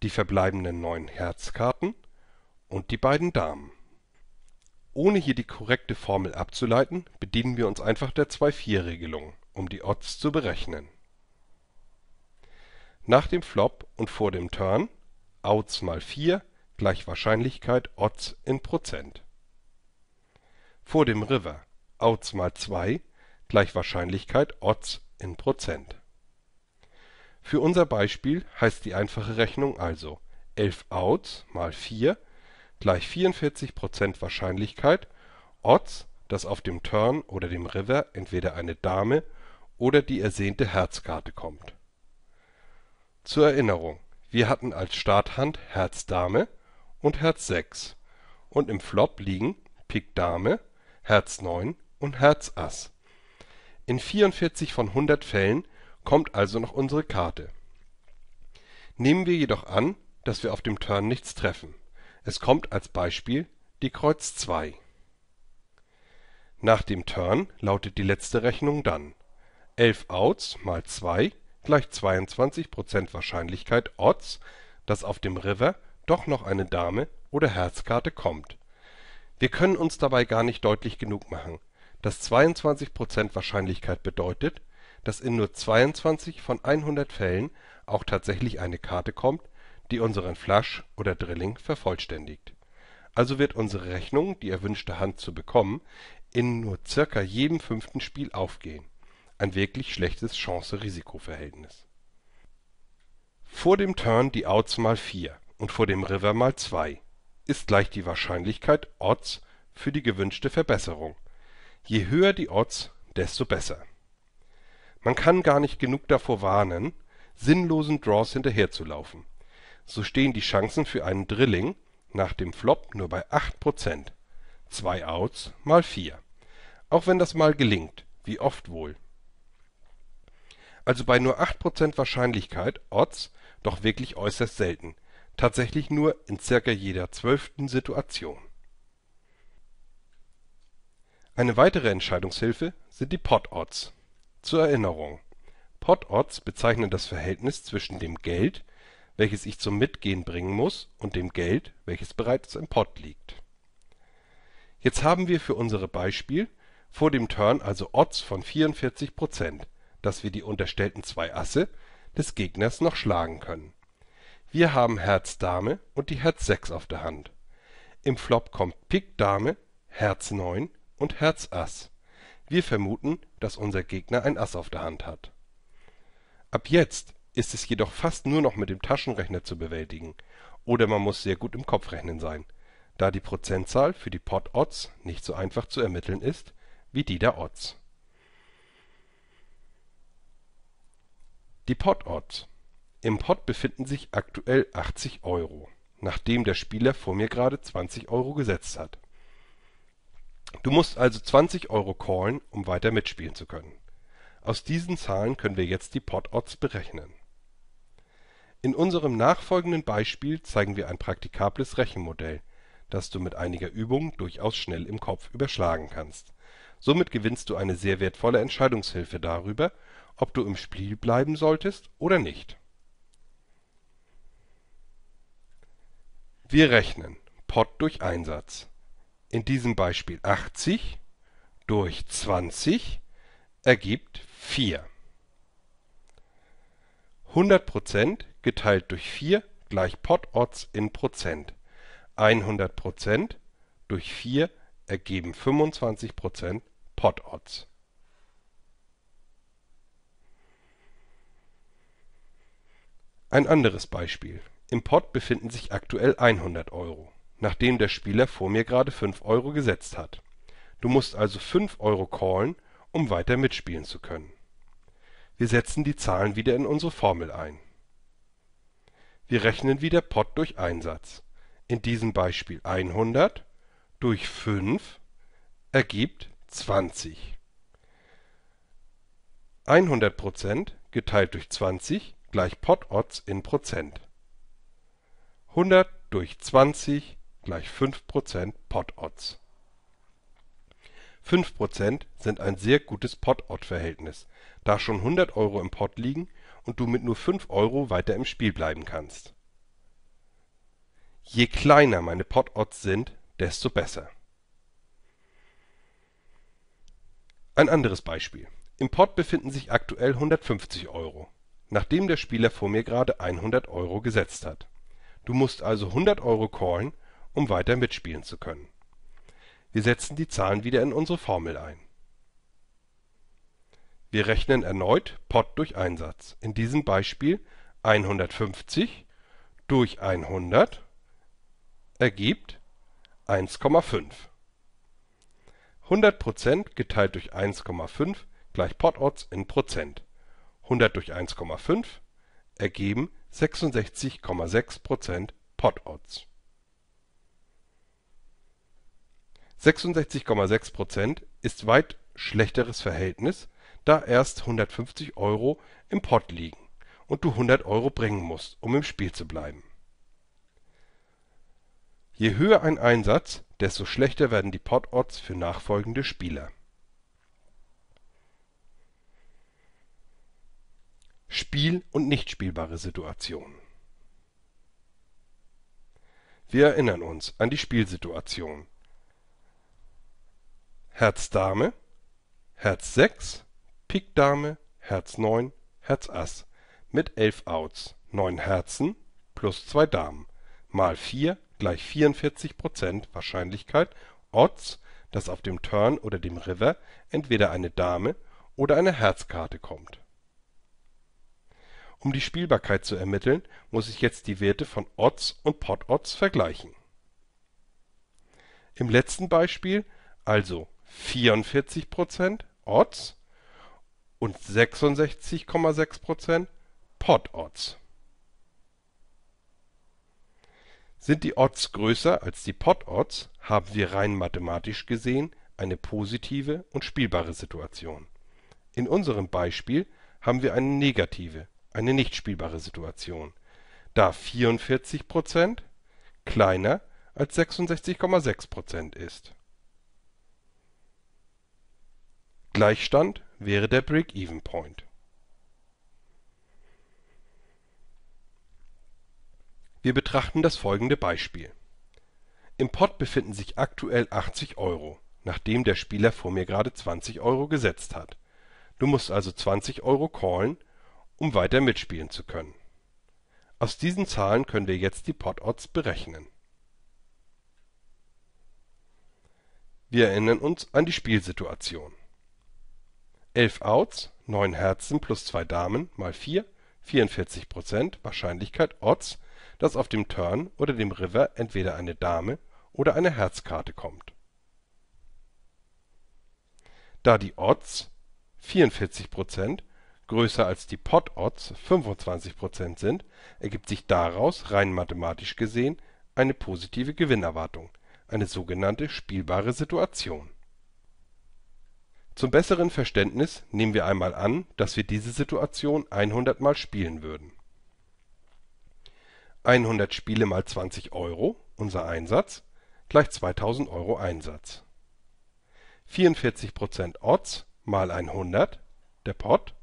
Die verbleibenden neun Herzkarten und die beiden Damen. Ohne hier die korrekte Formel abzuleiten, bedienen wir uns einfach der 2 4 regelung um die Odds zu berechnen. Nach dem Flop und vor dem Turn Outs mal 4 gleich Wahrscheinlichkeit Odds in Prozent. Vor dem River Outs mal 2 gleich Wahrscheinlichkeit Odds in Prozent. Für unser Beispiel heißt die einfache Rechnung also 11 Outs mal 4 gleich 44 Wahrscheinlichkeit Odds, dass auf dem Turn oder dem River entweder eine Dame oder die ersehnte Herzkarte kommt. Zur Erinnerung: Wir hatten als Starthand Herz Dame und Herz 6 und im Flop liegen Pik Dame, Herz 9 und Herz Ass. In 44 von 100 Fällen kommt also noch unsere Karte. Nehmen wir jedoch an, dass wir auf dem Turn nichts treffen es kommt als Beispiel die Kreuz 2. Nach dem Turn lautet die letzte Rechnung dann: 11 Outs mal 2 gleich 22 Wahrscheinlichkeit Odds, dass auf dem River doch noch eine Dame oder Herzkarte kommt. Wir können uns dabei gar nicht deutlich genug machen, dass 22 Wahrscheinlichkeit bedeutet, dass in nur 22 von 100 Fällen auch tatsächlich eine Karte kommt die unseren Flush oder Drilling vervollständigt. Also wird unsere Rechnung, die erwünschte Hand zu bekommen, in nur circa jedem fünften Spiel aufgehen – ein wirklich schlechtes Chance-Risiko-Verhältnis. Vor dem Turn die Outs mal 4 und vor dem River mal 2 ist gleich die Wahrscheinlichkeit (Odds) für die gewünschte Verbesserung. Je höher die Odds, desto besser. Man kann gar nicht genug davor warnen, sinnlosen Draws hinterherzulaufen so stehen die Chancen für einen Drilling nach dem Flop nur bei 8%. (zwei Outs mal vier). Auch wenn das mal gelingt, wie oft wohl? Also bei nur 8% Wahrscheinlichkeit (Odds) doch wirklich äußerst selten, tatsächlich nur in circa jeder zwölften Situation. Eine weitere Entscheidungshilfe sind die Pot-Odds. Zur Erinnerung: Pot-Odds bezeichnen das Verhältnis zwischen dem Geld welches ich zum Mitgehen bringen muss, und dem Geld, welches bereits im Pott liegt. Jetzt haben wir für unsere Beispiel vor dem Turn also Odds von 44%, dass wir die unterstellten zwei Asse des Gegners noch schlagen können. Wir haben Herz Dame und die Herz 6 auf der Hand. Im Flop kommt Pik Dame, Herz 9 und Herz Ass. Wir vermuten, dass unser Gegner ein Ass auf der Hand hat. Ab jetzt ist es jedoch fast nur noch mit dem Taschenrechner zu bewältigen oder man muss sehr gut im Kopfrechnen sein, da die Prozentzahl für die Pot-Odds nicht so einfach zu ermitteln ist wie die der Odds. Die Pot-Odds Im Pot befinden sich aktuell 80 Euro, nachdem der Spieler vor mir gerade 20 Euro gesetzt hat. Du musst also 20 Euro callen, um weiter mitspielen zu können. Aus diesen Zahlen können wir jetzt die Pot-Odds berechnen in unserem nachfolgenden Beispiel zeigen wir ein praktikables Rechenmodell, das du mit einiger Übung durchaus schnell im Kopf überschlagen kannst. Somit gewinnst du eine sehr wertvolle Entscheidungshilfe darüber, ob du im Spiel bleiben solltest oder nicht. Wir rechnen Pott durch Einsatz. In diesem Beispiel 80 durch 20 ergibt 4. 100% geteilt durch 4 gleich Pot-Odds in Prozent. 100 Prozent durch 4 ergeben 25 Prozent Pot-Odds. Ein anderes Beispiel. Im Pot befinden sich aktuell 100 Euro, nachdem der Spieler vor mir gerade 5 Euro gesetzt hat. Du musst also 5 Euro callen, um weiter mitspielen zu können. Wir setzen die Zahlen wieder in unsere Formel ein wir rechnen wieder Pot durch Einsatz. In diesem Beispiel 100 durch 5 ergibt 20. 100% geteilt durch 20 gleich Pot Odds in Prozent. 100 durch 20 gleich 5% Pot Odds. 5% sind ein sehr gutes Pot-Odd-Verhältnis. Da schon 100 Euro im Pot liegen, und du mit nur 5 Euro weiter im Spiel bleiben kannst. Je kleiner meine Pot-Odds sind, desto besser. Ein anderes Beispiel. Im Pot befinden sich aktuell 150 Euro, nachdem der Spieler vor mir gerade 100 Euro gesetzt hat. Du musst also 100 Euro callen, um weiter mitspielen zu können. Wir setzen die Zahlen wieder in unsere Formel ein wir rechnen erneut Pot durch Einsatz, in diesem Beispiel 150 durch 100 ergibt 1,5. 100% geteilt durch 1,5 gleich Pot Odds in Prozent. 100 durch 1,5 ergeben 66,6% Pot Odds. 66,6% ist weit schlechteres Verhältnis da erst 150 Euro im Pott liegen und du 100 Euro bringen musst, um im Spiel zu bleiben. Je höher ein Einsatz, desto schlechter werden die Pot-Odds für nachfolgende Spieler. Spiel- und nicht spielbare Situationen Wir erinnern uns an die Spielsituation. Herz Dame, Herz 6, Pik Dame, Herz 9, Herz Ass mit 11 Outs, 9 Herzen plus 2 Damen mal 4 gleich 44% Wahrscheinlichkeit Odds, dass auf dem Turn oder dem River entweder eine Dame oder eine Herzkarte kommt. Um die Spielbarkeit zu ermitteln, muss ich jetzt die Werte von Odds und Pot-Odds vergleichen. Im letzten Beispiel also 44% Odds und 66,6% Pot-Odds. Sind die Odds größer als die Pot-Odds, haben wir rein mathematisch gesehen eine positive und spielbare Situation. In unserem Beispiel haben wir eine negative, eine nicht spielbare Situation, da 44% kleiner als 66,6% ist. Gleichstand wäre der Break-Even-Point. Wir betrachten das folgende Beispiel. Im Pot befinden sich aktuell 80 Euro, nachdem der Spieler vor mir gerade 20 Euro gesetzt hat. Du musst also 20 Euro callen, um weiter mitspielen zu können. Aus diesen Zahlen können wir jetzt die Pot-Odds berechnen. Wir erinnern uns an die Spielsituation. 11 Outs, 9 Herzen plus 2 Damen mal 4 44% Wahrscheinlichkeit Odds, dass auf dem Turn oder dem River entweder eine Dame oder eine Herzkarte kommt. Da die Odds (44%) größer als die Pot-Odds (25%) sind, ergibt sich daraus rein mathematisch gesehen eine positive Gewinnerwartung, eine sogenannte spielbare Situation zum besseren Verständnis nehmen wir einmal an, dass wir diese Situation 100 mal spielen würden. 100 Spiele mal 20 Euro (unser Einsatz) gleich 2000 Euro Einsatz 44% Odds mal 100 (der Pot)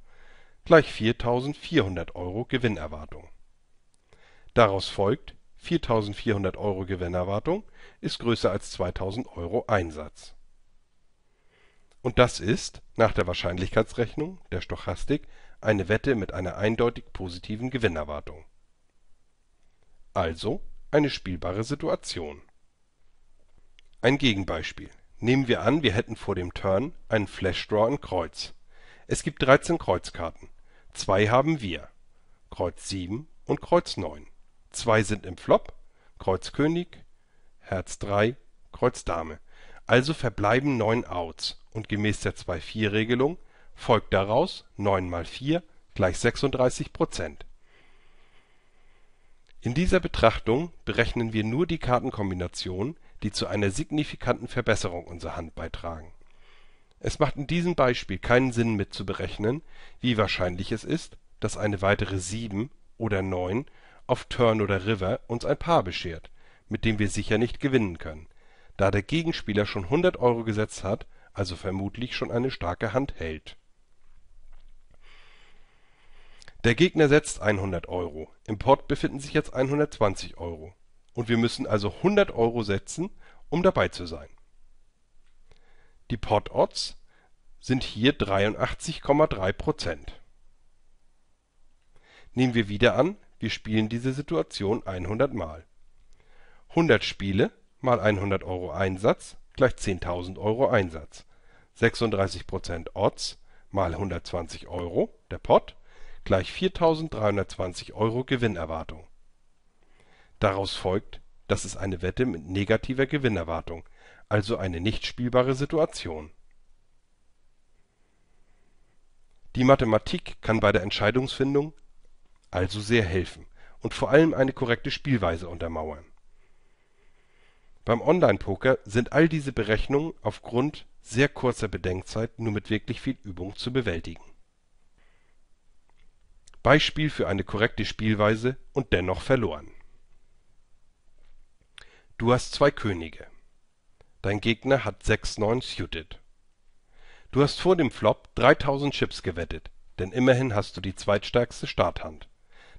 gleich 4400 Euro Gewinnerwartung Daraus folgt: 4400 Euro Gewinnerwartung ist größer als 2000 Euro Einsatz und das ist, nach der Wahrscheinlichkeitsrechnung, der Stochastik, eine Wette mit einer eindeutig positiven Gewinnerwartung. Also eine spielbare Situation. Ein Gegenbeispiel. Nehmen wir an, wir hätten vor dem Turn einen Flash Draw in Kreuz. Es gibt 13 Kreuzkarten. Zwei haben wir. Kreuz 7 und Kreuz 9. Zwei sind im Flop. Kreuz König, Herz 3, Kreuz Dame also verbleiben neun Outs und gemäß der 2/4-Regelung folgt daraus 9 mal 4 gleich 36 In dieser Betrachtung berechnen wir nur die Kartenkombinationen, die zu einer signifikanten Verbesserung unserer Hand beitragen. Es macht in diesem Beispiel keinen Sinn mitzuberechnen, wie wahrscheinlich es ist, dass eine weitere 7 oder 9 auf Turn oder River uns ein Paar beschert, mit dem wir sicher nicht gewinnen können da der Gegenspieler schon 100 Euro gesetzt hat, also vermutlich schon eine starke Hand hält. Der Gegner setzt 100 Euro, im Pot befinden sich jetzt 120 Euro und wir müssen also 100 Euro setzen, um dabei zu sein. Die Pot-Odds sind hier 83,3 Prozent. Nehmen wir wieder an, wir spielen diese Situation 100 Mal. 100 Spiele mal 100 Euro Einsatz gleich 10.000 Euro Einsatz. 36% Odds mal 120 Euro, der Pot, gleich 4.320 Euro Gewinnerwartung. Daraus folgt, das ist eine Wette mit negativer Gewinnerwartung, also eine nicht spielbare Situation. Die Mathematik kann bei der Entscheidungsfindung also sehr helfen und vor allem eine korrekte Spielweise untermauern beim Online-Poker sind all diese Berechnungen aufgrund sehr kurzer Bedenkzeit nur mit wirklich viel Übung zu bewältigen. Beispiel für eine korrekte Spielweise und dennoch verloren. Du hast zwei Könige. Dein Gegner hat 6-9 suited. Du hast vor dem Flop 3000 Chips gewettet, denn immerhin hast du die zweitstärkste Starthand.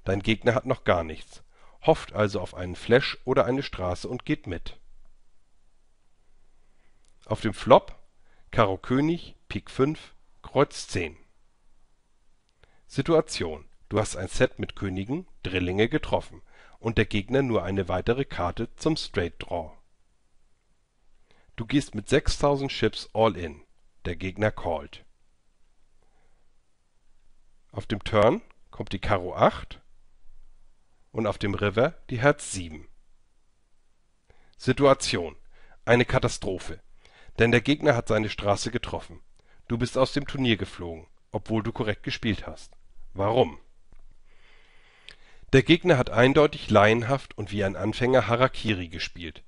Dein Gegner hat noch gar nichts, hofft also auf einen Flash oder eine Straße und geht mit auf dem Flop Karo König, Pik 5, Kreuz 10. Situation: Du hast ein Set mit Königen, Drillinge getroffen und der Gegner nur eine weitere Karte zum Straight Draw. Du gehst mit 6000 Chips all in, der Gegner called. Auf dem Turn kommt die Karo 8 und auf dem River die Herz 7. Situation: Eine Katastrophe denn der Gegner hat seine Straße getroffen. Du bist aus dem Turnier geflogen, obwohl du korrekt gespielt hast. Warum? Der Gegner hat eindeutig laienhaft und wie ein Anfänger Harakiri gespielt,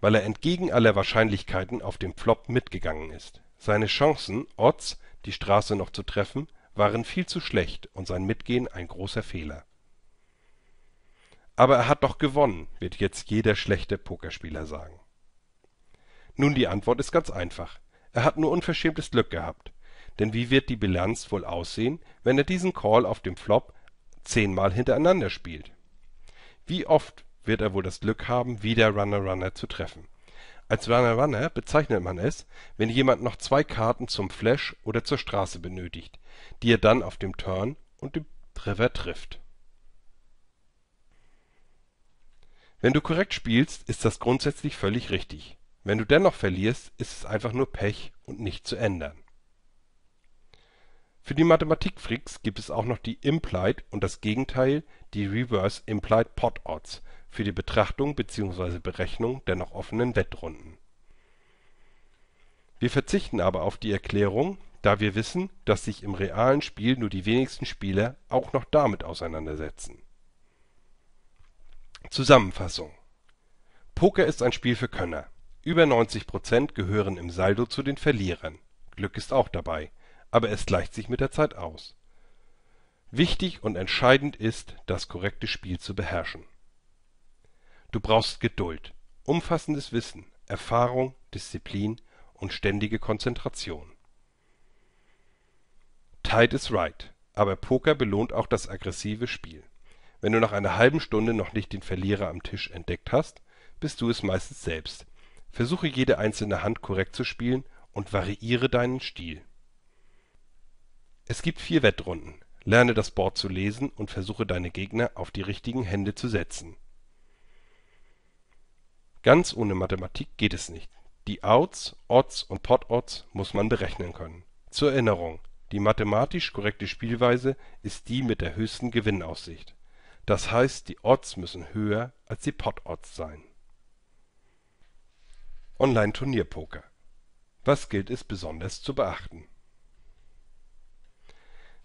weil er entgegen aller Wahrscheinlichkeiten auf dem Flop mitgegangen ist. Seine Chancen, Odds, die Straße noch zu treffen, waren viel zu schlecht und sein Mitgehen ein großer Fehler. Aber er hat doch gewonnen, wird jetzt jeder schlechte Pokerspieler sagen. Nun, die Antwort ist ganz einfach. Er hat nur unverschämtes Glück gehabt. Denn wie wird die Bilanz wohl aussehen, wenn er diesen Call auf dem Flop zehnmal hintereinander spielt? Wie oft wird er wohl das Glück haben, wieder Runner-Runner zu treffen? Als Runner-Runner bezeichnet man es, wenn jemand noch zwei Karten zum Flash oder zur Straße benötigt, die er dann auf dem Turn und dem River trifft. Wenn du korrekt spielst, ist das grundsätzlich völlig richtig wenn du dennoch verlierst, ist es einfach nur Pech und nicht zu ändern. Für die Mathematikfreaks gibt es auch noch die Implied und das Gegenteil, die Reverse Implied Pot Odds, für die Betrachtung bzw. Berechnung der noch offenen Wettrunden. Wir verzichten aber auf die Erklärung, da wir wissen, dass sich im realen Spiel nur die wenigsten Spieler auch noch damit auseinandersetzen. Zusammenfassung Poker ist ein Spiel für Könner über 90 Prozent gehören im Saldo zu den Verlierern (Glück ist auch dabei, aber es gleicht sich mit der Zeit aus). Wichtig und entscheidend ist, das korrekte Spiel zu beherrschen. Du brauchst Geduld, umfassendes Wissen, Erfahrung, Disziplin und ständige Konzentration. Tide is right, aber Poker belohnt auch das aggressive Spiel. Wenn du nach einer halben Stunde noch nicht den Verlierer am Tisch entdeckt hast, bist du es meistens selbst Versuche jede einzelne Hand korrekt zu spielen und variiere deinen Stil. Es gibt vier Wettrunden. Lerne das Board zu lesen und versuche deine Gegner auf die richtigen Hände zu setzen. Ganz ohne Mathematik geht es nicht. Die Outs, Odds und Pot-Odds muss man berechnen können. Zur Erinnerung, die mathematisch korrekte Spielweise ist die mit der höchsten Gewinnaussicht. Das heißt, die Odds müssen höher als die Pot-Odds sein Online-Turnierpoker. Was gilt es besonders zu beachten?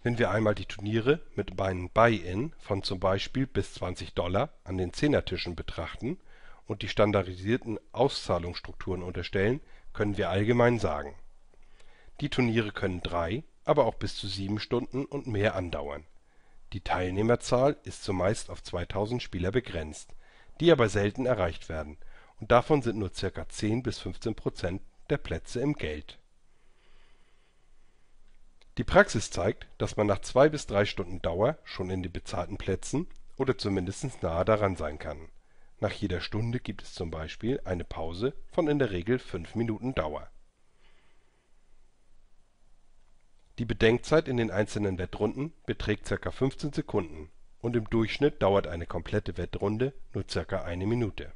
Wenn wir einmal die Turniere mit einem Buy-in von zum Beispiel bis 20 Dollar an den Zehnertischen betrachten und die standardisierten Auszahlungsstrukturen unterstellen, können wir allgemein sagen: Die Turniere können drei, aber auch bis zu sieben Stunden und mehr andauern. Die Teilnehmerzahl ist zumeist auf 2000 Spieler begrenzt, die aber selten erreicht werden und davon sind nur ca. 10 bis 15 Prozent der Plätze im Geld. Die Praxis zeigt, dass man nach zwei bis drei Stunden Dauer schon in den bezahlten Plätzen oder zumindest nahe daran sein kann. Nach jeder Stunde gibt es zum Beispiel eine Pause von in der Regel fünf Minuten Dauer. Die Bedenkzeit in den einzelnen Wettrunden beträgt ca. 15 Sekunden und im Durchschnitt dauert eine komplette Wettrunde nur ca. eine Minute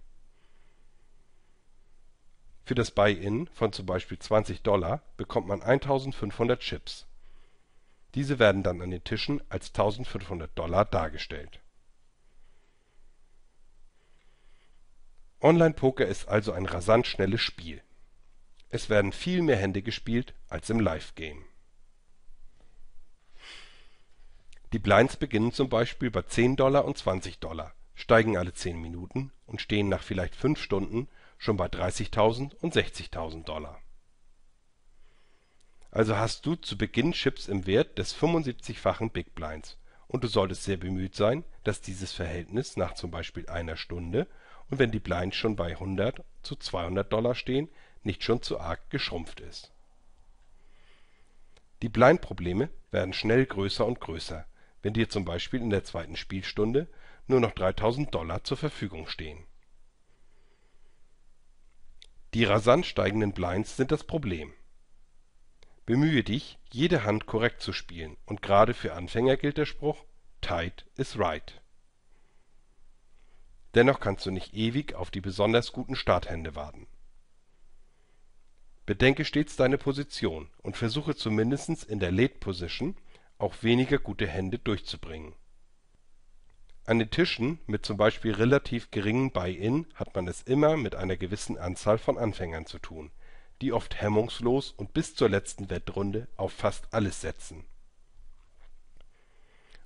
für das Buy-in von zum Beispiel 20 Dollar bekommt man 1500 Chips. Diese werden dann an den Tischen als 1500 Dollar dargestellt. Online-Poker ist also ein rasant schnelles Spiel. Es werden viel mehr Hände gespielt als im Live-Game. Die Blinds beginnen zum Beispiel bei 10 Dollar und 20 Dollar, steigen alle 10 Minuten und stehen nach vielleicht 5 Stunden schon bei 30.000 und 60.000 Dollar. Also hast du zu Beginn Chips im Wert des 75-fachen Big Blinds und du solltest sehr bemüht sein, dass dieses Verhältnis nach zum Beispiel einer Stunde und wenn die Blinds schon bei 100 zu 200 Dollar stehen, nicht schon zu arg geschrumpft ist. Die Blind-Probleme werden schnell größer und größer, wenn dir zum Beispiel in der zweiten Spielstunde nur noch 3000 Dollar zur Verfügung stehen. Die rasant steigenden Blinds sind das Problem. Bemühe dich, jede Hand korrekt zu spielen und gerade für Anfänger gilt der Spruch Tight is right. Dennoch kannst du nicht ewig auf die besonders guten Starthände warten. Bedenke stets deine Position und versuche zumindest in der Late Position auch weniger gute Hände durchzubringen an den Tischen mit zum Beispiel relativ geringem Buy-in hat man es immer mit einer gewissen Anzahl von Anfängern zu tun, die oft hemmungslos und bis zur letzten Wettrunde auf fast alles setzen.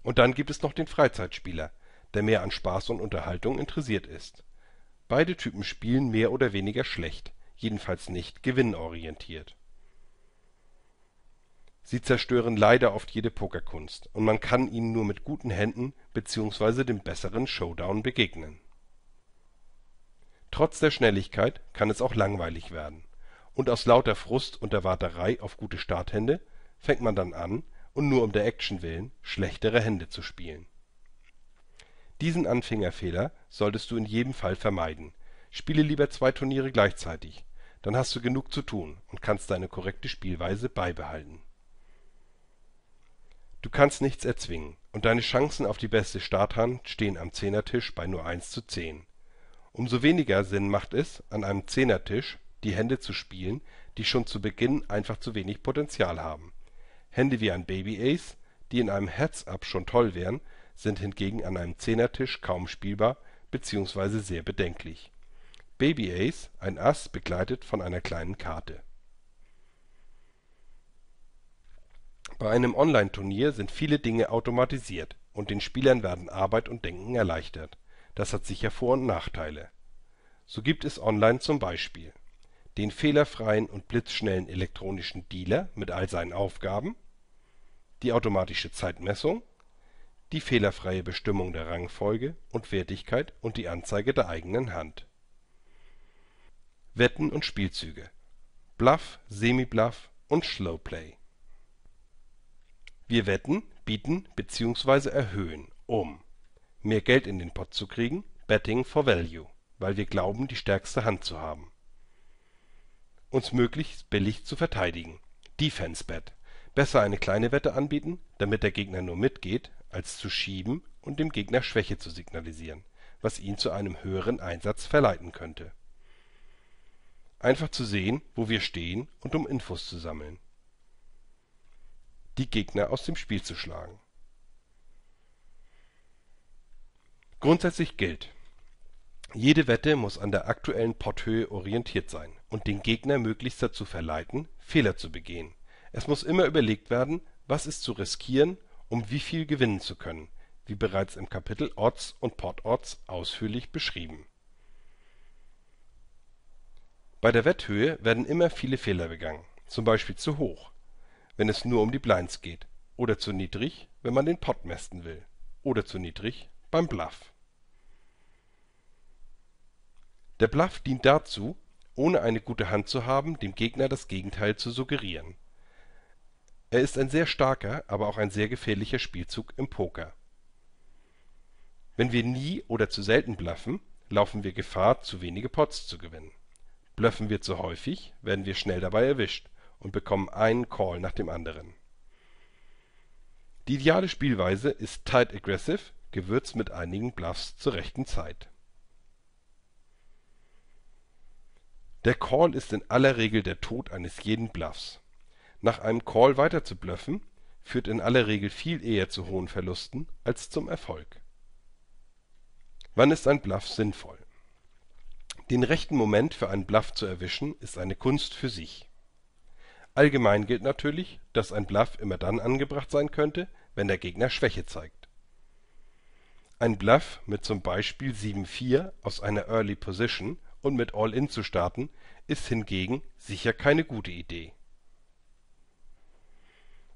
Und dann gibt es noch den Freizeitspieler, der mehr an Spaß und Unterhaltung interessiert ist. Beide Typen spielen mehr oder weniger schlecht, jedenfalls nicht gewinnorientiert Sie zerstören leider oft jede Pokerkunst, und man kann ihnen nur mit guten Händen bzw. dem besseren Showdown begegnen. Trotz der Schnelligkeit kann es auch langweilig werden, und aus lauter Frust und der Warterei auf gute Starthände fängt man dann an und nur um der Action willen schlechtere Hände zu spielen. Diesen Anfängerfehler solltest du in jedem Fall vermeiden, spiele lieber zwei Turniere gleichzeitig, dann hast du genug zu tun und kannst deine korrekte Spielweise beibehalten Du kannst nichts erzwingen und deine Chancen auf die beste Starthand stehen am Zehnertisch bei nur 1 zu 10. Umso weniger Sinn macht es, an einem Zehnertisch die Hände zu spielen, die schon zu Beginn einfach zu wenig Potenzial haben. Hände wie ein Baby-Ace, die in einem Heads-Up schon toll wären, sind hingegen an einem Zehnertisch kaum spielbar bzw. sehr bedenklich. Baby-Ace, ein Ass begleitet von einer kleinen Karte Bei einem Online-Turnier sind viele Dinge automatisiert und den Spielern werden Arbeit und Denken erleichtert. Das hat sicher Vor und Nachteile. So gibt es online zum Beispiel: den fehlerfreien und blitzschnellen elektronischen Dealer mit all seinen Aufgaben, die automatische Zeitmessung, die fehlerfreie Bestimmung der Rangfolge und Wertigkeit und die Anzeige der eigenen Hand. Wetten und Spielzüge: Bluff, Semibluff und Slowplay. Play wir wetten, bieten bzw. erhöhen, um mehr Geld in den Pott zu kriegen (Betting for Value), weil wir glauben, die stärkste Hand zu haben. Uns möglichst billig zu verteidigen (Defense Bet): Besser eine kleine Wette anbieten, damit der Gegner nur mitgeht, als zu schieben und dem Gegner Schwäche zu signalisieren, was ihn zu einem höheren Einsatz verleiten könnte. Einfach zu sehen, wo wir stehen und um Infos zu sammeln die Gegner aus dem Spiel zu schlagen. Grundsätzlich gilt, jede Wette muss an der aktuellen Potthöhe orientiert sein und den Gegner möglichst dazu verleiten, Fehler zu begehen. Es muss immer überlegt werden, was ist zu riskieren, um wie viel gewinnen zu können, wie bereits im Kapitel Odds und Pot-Odds ausführlich beschrieben. Bei der Wetthöhe werden immer viele Fehler begangen, zum Beispiel zu hoch, wenn es nur um die Blinds geht, oder zu niedrig, wenn man den Pot mästen will, oder zu niedrig beim Bluff. Der Bluff dient dazu, ohne eine gute Hand zu haben, dem Gegner das Gegenteil zu suggerieren. Er ist ein sehr starker, aber auch ein sehr gefährlicher Spielzug im Poker. Wenn wir nie oder zu selten bluffen, laufen wir Gefahr, zu wenige Pots zu gewinnen. Bluffen wir zu häufig, werden wir schnell dabei erwischt und bekommen einen Call nach dem anderen. Die ideale Spielweise ist Tight Aggressive, gewürzt mit einigen Bluffs zur rechten Zeit. Der Call ist in aller Regel der Tod eines jeden Bluffs. Nach einem Call weiter zu bluffen, führt in aller Regel viel eher zu hohen Verlusten als zum Erfolg. Wann ist ein Bluff sinnvoll? Den rechten Moment für einen Bluff zu erwischen, ist eine Kunst für sich. Allgemein gilt natürlich, dass ein Bluff immer dann angebracht sein könnte, wenn der Gegner Schwäche zeigt. Ein Bluff mit zum Beispiel 7-4 aus einer Early Position und mit All-in zu starten, ist hingegen sicher keine gute Idee.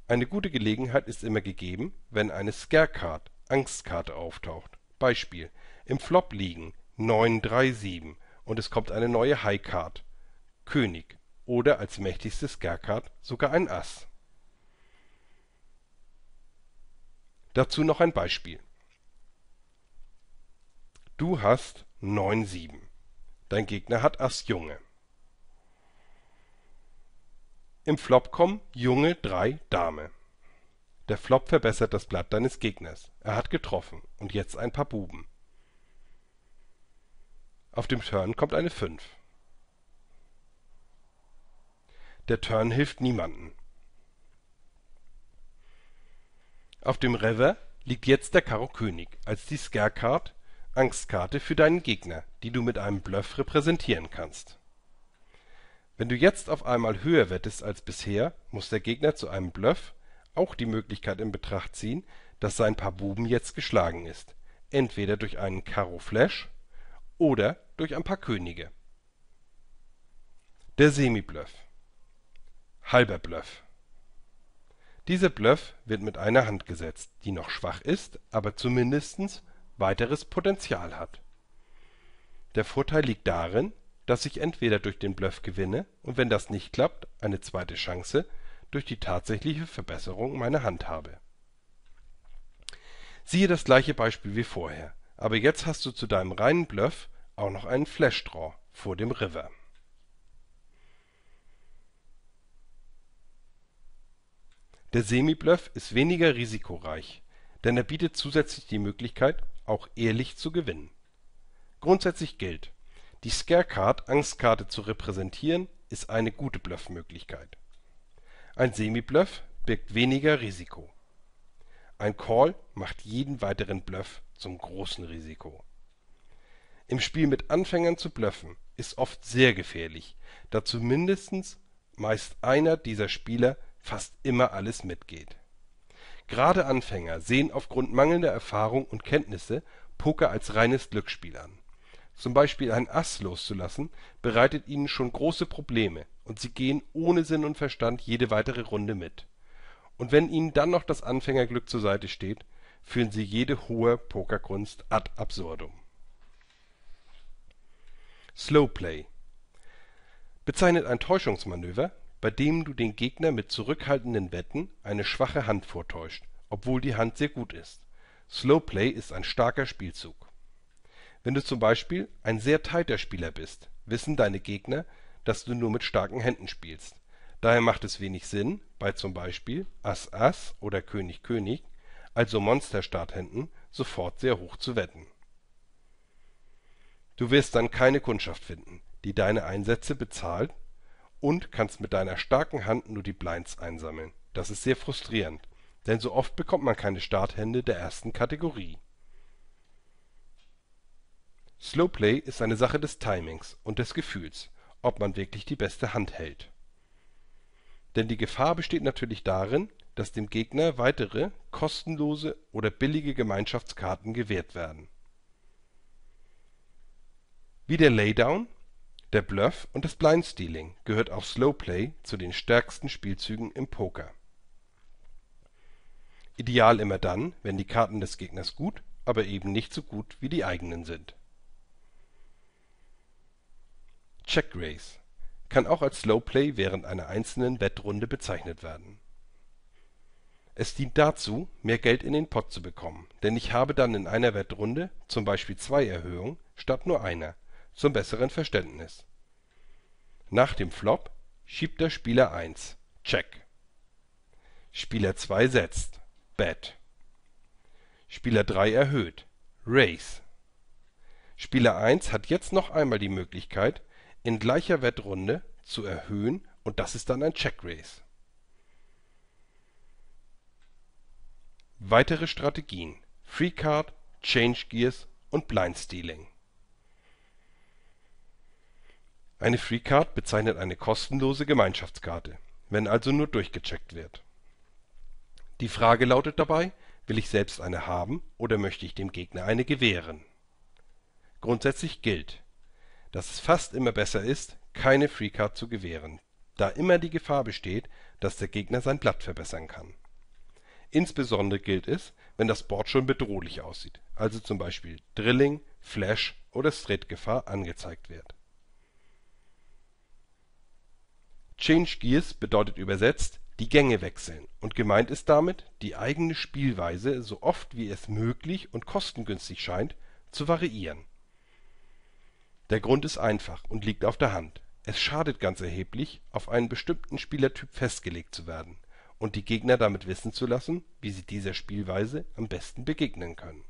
Eine gute Gelegenheit ist immer gegeben, wenn eine Scare Card (Angstkarte) auftaucht. Beispiel: Im Flop liegen 9-3-7 und es kommt eine neue High Card (König oder als mächtigstes Gerkard sogar ein Ass. Dazu noch ein Beispiel. Du hast 9 7 Dein Gegner hat Ass Junge. Im Flop kommen Junge 3 Dame. Der Flop verbessert das Blatt deines Gegners. Er hat getroffen und jetzt ein paar Buben. Auf dem Turn kommt eine 5. Der Turn hilft niemanden. Auf dem Rever liegt jetzt der Karo König als die Scare Card, Angstkarte für deinen Gegner, die du mit einem Bluff repräsentieren kannst. Wenn du jetzt auf einmal höher wettest als bisher, muss der Gegner zu einem Bluff auch die Möglichkeit in Betracht ziehen, dass sein Paar Buben jetzt geschlagen ist, entweder durch einen Karo Flash oder durch ein paar Könige. Der Semi-Bluff halber Bluff. Dieser Bluff wird mit einer Hand gesetzt, die noch schwach ist, aber zumindest weiteres Potenzial hat. Der Vorteil liegt darin, dass ich entweder durch den Bluff gewinne und wenn das nicht klappt, eine zweite Chance durch die tatsächliche Verbesserung meiner Hand habe. Siehe das gleiche Beispiel wie vorher, aber jetzt hast du zu deinem reinen Bluff auch noch einen Flashdraw vor dem River. Der Semi-Bluff ist weniger risikoreich, denn er bietet zusätzlich die Möglichkeit, auch ehrlich zu gewinnen. Grundsätzlich gilt: Die Scarecard (Angstkarte) zu repräsentieren, ist eine gute Bluffmöglichkeit. Ein Semi-Bluff birgt weniger Risiko. Ein Call macht jeden weiteren Bluff zum großen Risiko. Im Spiel mit Anfängern zu bluffen, ist oft sehr gefährlich, da zumindest meist einer dieser Spieler fast immer alles mitgeht. Gerade Anfänger sehen aufgrund mangelnder Erfahrung und Kenntnisse Poker als reines Glücksspiel an. Zum Beispiel ein Ass loszulassen bereitet ihnen schon große Probleme und sie gehen ohne Sinn und Verstand jede weitere Runde mit. Und wenn ihnen dann noch das Anfängerglück zur Seite steht, führen sie jede hohe Pokerkunst ad absurdum. Slowplay bezeichnet ein Täuschungsmanöver bei dem du den Gegner mit zurückhaltenden Wetten eine schwache Hand vortäuscht, obwohl die Hand sehr gut ist. Slowplay ist ein starker Spielzug. Wenn du zum Beispiel ein sehr tighter Spieler bist, wissen deine Gegner, dass du nur mit starken Händen spielst. Daher macht es wenig Sinn, bei zum Beispiel Ass Ass oder König König, also Monsterstarthänden, sofort sehr hoch zu wetten. Du wirst dann keine Kundschaft finden, die deine Einsätze bezahlt und kannst mit deiner starken Hand nur die Blinds einsammeln. Das ist sehr frustrierend, denn so oft bekommt man keine Starthände der ersten Kategorie. Slowplay ist eine Sache des Timings und des Gefühls, ob man wirklich die beste Hand hält. Denn die Gefahr besteht natürlich darin, dass dem Gegner weitere, kostenlose oder billige Gemeinschaftskarten gewährt werden. Wie der Laydown der Bluff und das Blindstealing gehört auch Slowplay zu den stärksten Spielzügen im Poker. Ideal immer dann, wenn die Karten des Gegners gut, aber eben nicht so gut wie die eigenen sind. Check Race kann auch als Slowplay während einer einzelnen Wettrunde bezeichnet werden. Es dient dazu, mehr Geld in den Pott zu bekommen, denn ich habe dann in einer Wettrunde zum Beispiel zwei Erhöhungen statt nur einer zum besseren Verständnis. Nach dem Flop schiebt der Spieler 1, Check. Spieler 2 setzt, Bet. Spieler 3 erhöht, Race. Spieler 1 hat jetzt noch einmal die Möglichkeit, in gleicher Wettrunde zu erhöhen und das ist dann ein Check Race. Weitere Strategien: Free Card, Change Gears und Blind Stealing. Eine Free Card bezeichnet eine kostenlose Gemeinschaftskarte, wenn also nur durchgecheckt wird. Die Frage lautet dabei: Will ich selbst eine haben oder möchte ich dem Gegner eine gewähren? Grundsätzlich gilt, dass es fast immer besser ist, keine Free Card zu gewähren, da immer die Gefahr besteht, dass der Gegner sein Blatt verbessern kann. Insbesondere gilt es, wenn das Board schon bedrohlich aussieht, also z. B. Drilling, Flash oder Straight-Gefahr angezeigt wird Change Gears bedeutet übersetzt die Gänge wechseln und gemeint ist damit, die eigene Spielweise so oft wie es möglich und kostengünstig scheint, zu variieren. Der Grund ist einfach und liegt auf der Hand: Es schadet ganz erheblich, auf einen bestimmten Spielertyp festgelegt zu werden und die Gegner damit wissen zu lassen, wie sie dieser Spielweise am besten begegnen können.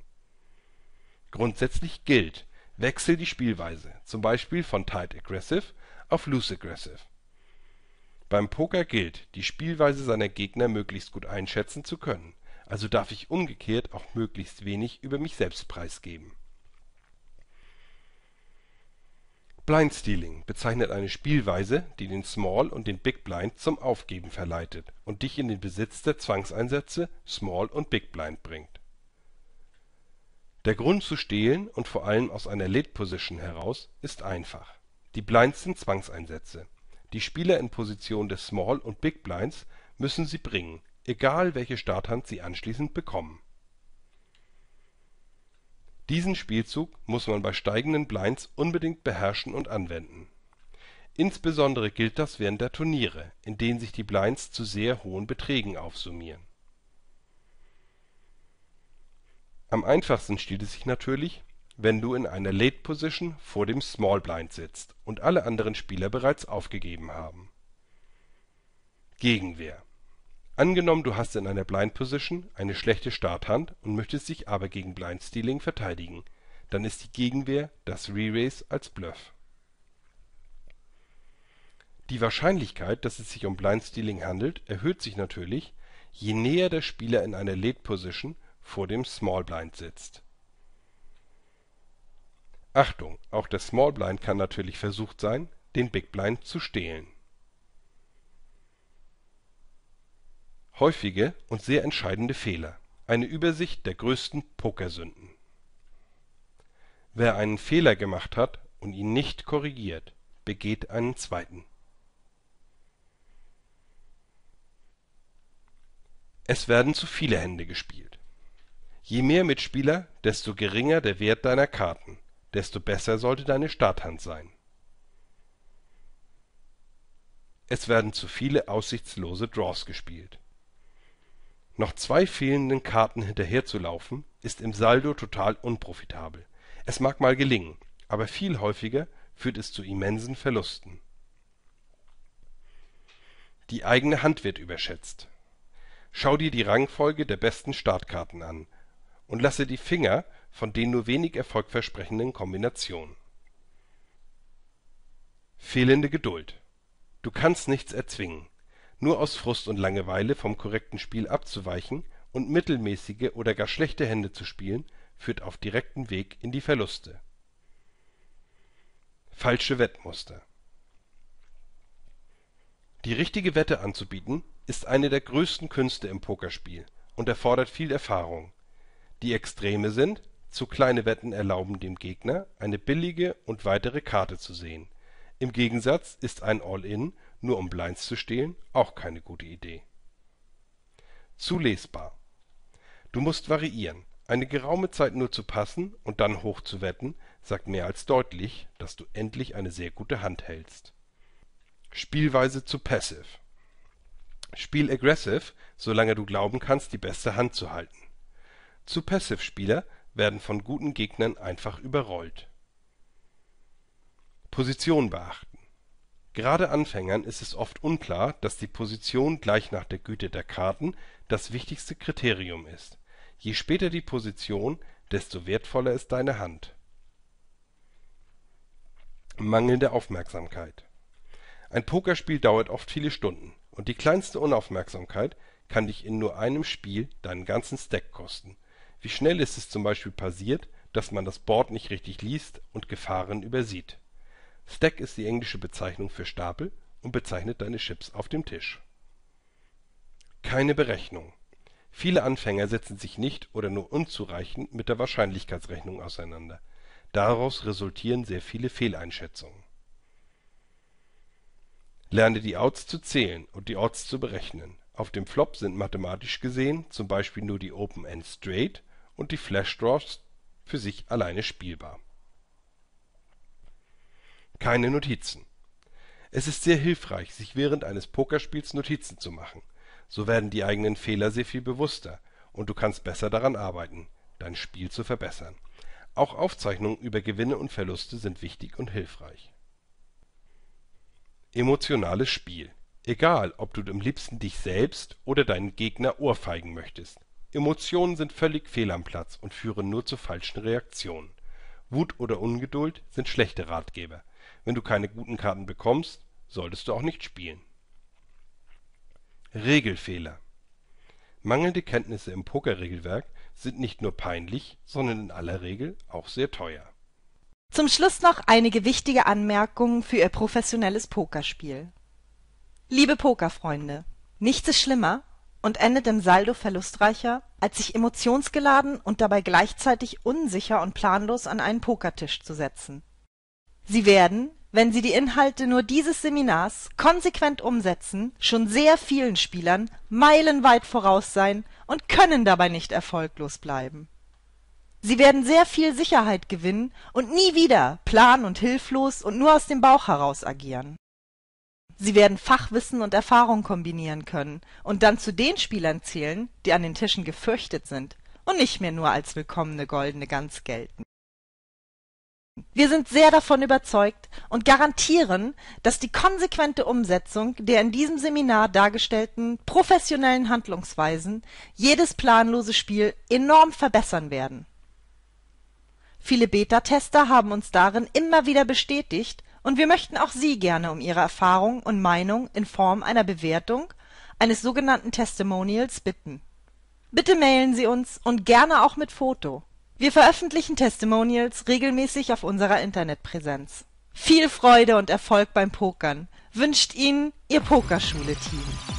Grundsätzlich gilt: wechsel die Spielweise, zum Beispiel von Tight Aggressive auf Loose Aggressive beim Poker gilt, die Spielweise seiner Gegner möglichst gut einschätzen zu können, also darf ich umgekehrt auch möglichst wenig über mich selbst preisgeben. Blindstealing bezeichnet eine Spielweise, die den Small und den Big Blind zum Aufgeben verleitet und dich in den Besitz der Zwangseinsätze Small und Big Blind bringt. Der Grund zu stehlen und vor allem aus einer Lead Position heraus ist einfach: Die Blinds sind Zwangseinsätze die Spieler in Position des Small und Big Blinds müssen sie bringen, egal welche Starthand sie anschließend bekommen. Diesen Spielzug muss man bei steigenden Blinds unbedingt beherrschen und anwenden. Insbesondere gilt das während der Turniere, in denen sich die Blinds zu sehr hohen Beträgen aufsummieren. Am einfachsten stiehlt es sich natürlich wenn du in einer Late Position vor dem Small Blind sitzt und alle anderen Spieler bereits aufgegeben haben. Gegenwehr Angenommen du hast in einer Blind Position eine schlechte Starthand und möchtest dich aber gegen Blind Stealing verteidigen, dann ist die Gegenwehr das re race als Bluff. Die Wahrscheinlichkeit, dass es sich um Blind Stealing handelt, erhöht sich natürlich, je näher der Spieler in einer Late Position vor dem Small Blind sitzt Achtung, auch der Small Blind kann natürlich versucht sein, den Big Blind zu stehlen. Häufige und sehr entscheidende Fehler. Eine Übersicht der größten Pokersünden. Wer einen Fehler gemacht hat und ihn nicht korrigiert, begeht einen zweiten. Es werden zu viele Hände gespielt. Je mehr Mitspieler, desto geringer der Wert deiner Karten desto besser sollte deine Starthand sein. Es werden zu viele aussichtslose Draws gespielt. Noch zwei fehlenden Karten hinterherzulaufen, ist im Saldo total unprofitabel. Es mag mal gelingen, aber viel häufiger führt es zu immensen Verlusten. Die eigene Hand wird überschätzt. Schau dir die Rangfolge der besten Startkarten an und lasse die Finger von den nur wenig erfolgversprechenden Kombinationen. Fehlende Geduld Du kannst nichts erzwingen. Nur aus Frust und Langeweile vom korrekten Spiel abzuweichen und mittelmäßige oder gar schlechte Hände zu spielen, führt auf direktem Weg in die Verluste. Falsche Wettmuster Die richtige Wette anzubieten, ist eine der größten Künste im Pokerspiel und erfordert viel Erfahrung. Die Extreme sind zu kleine Wetten erlauben dem Gegner, eine billige und weitere Karte zu sehen. Im Gegensatz ist ein All-in, nur um Blinds zu stehlen, auch keine gute Idee. Zu lesbar: Du musst variieren. Eine geraume Zeit nur zu passen und dann hoch zu wetten, sagt mehr als deutlich, dass du endlich eine sehr gute Hand hältst. Spielweise zu passive. Spiel aggressive, solange du glauben kannst, die beste Hand zu halten. Zu passive spieler werden von guten Gegnern einfach überrollt. Position beachten. Gerade Anfängern ist es oft unklar, dass die Position gleich nach der Güte der Karten das wichtigste Kriterium ist. Je später die Position, desto wertvoller ist deine Hand. Mangelnde Aufmerksamkeit. Ein Pokerspiel dauert oft viele Stunden und die kleinste Unaufmerksamkeit kann dich in nur einem Spiel deinen ganzen Stack kosten wie schnell ist es zum Beispiel passiert, dass man das Board nicht richtig liest und Gefahren übersieht. Stack ist die englische Bezeichnung für Stapel und bezeichnet deine Chips auf dem Tisch. Keine Berechnung. Viele Anfänger setzen sich nicht oder nur unzureichend mit der Wahrscheinlichkeitsrechnung auseinander. Daraus resultieren sehr viele Fehleinschätzungen. Lerne die Outs zu zählen und die Odds zu berechnen. Auf dem Flop sind mathematisch gesehen zum Beispiel nur die Open End Straight und die Flashdrops für sich alleine spielbar. Keine Notizen. Es ist sehr hilfreich, sich während eines Pokerspiels Notizen zu machen. So werden die eigenen Fehler sehr viel bewusster und du kannst besser daran arbeiten, dein Spiel zu verbessern. Auch Aufzeichnungen über Gewinne und Verluste sind wichtig und hilfreich. Emotionales Spiel. Egal, ob du am liebsten dich selbst oder deinen Gegner ohrfeigen möchtest. Emotionen sind völlig fehl am Platz und führen nur zu falschen Reaktionen. Wut oder Ungeduld sind schlechte Ratgeber. Wenn du keine guten Karten bekommst, solltest du auch nicht spielen. Regelfehler Mangelnde Kenntnisse im Pokerregelwerk sind nicht nur peinlich, sondern in aller Regel auch sehr teuer. Zum Schluss noch einige wichtige Anmerkungen für Ihr professionelles Pokerspiel. Liebe Pokerfreunde, nichts ist schlimmer, und endet im Saldo verlustreicher, als sich emotionsgeladen und dabei gleichzeitig unsicher und planlos an einen Pokertisch zu setzen. Sie werden, wenn Sie die Inhalte nur dieses Seminars konsequent umsetzen, schon sehr vielen Spielern meilenweit voraus sein und können dabei nicht erfolglos bleiben. Sie werden sehr viel Sicherheit gewinnen und nie wieder plan und hilflos und nur aus dem Bauch heraus agieren Sie werden Fachwissen und Erfahrung kombinieren können und dann zu den Spielern zählen, die an den Tischen gefürchtet sind und nicht mehr nur als willkommene Goldene Gans gelten. Wir sind sehr davon überzeugt und garantieren, dass die konsequente Umsetzung der in diesem Seminar dargestellten professionellen Handlungsweisen jedes planlose Spiel enorm verbessern werden. Viele Beta-Tester haben uns darin immer wieder bestätigt und wir möchten auch Sie gerne um Ihre Erfahrung und Meinung in Form einer Bewertung, eines sogenannten Testimonials bitten. Bitte mailen Sie uns und gerne auch mit Foto. Wir veröffentlichen Testimonials regelmäßig auf unserer Internetpräsenz. Viel Freude und Erfolg beim Pokern wünscht Ihnen Ihr Pokerschule-Team.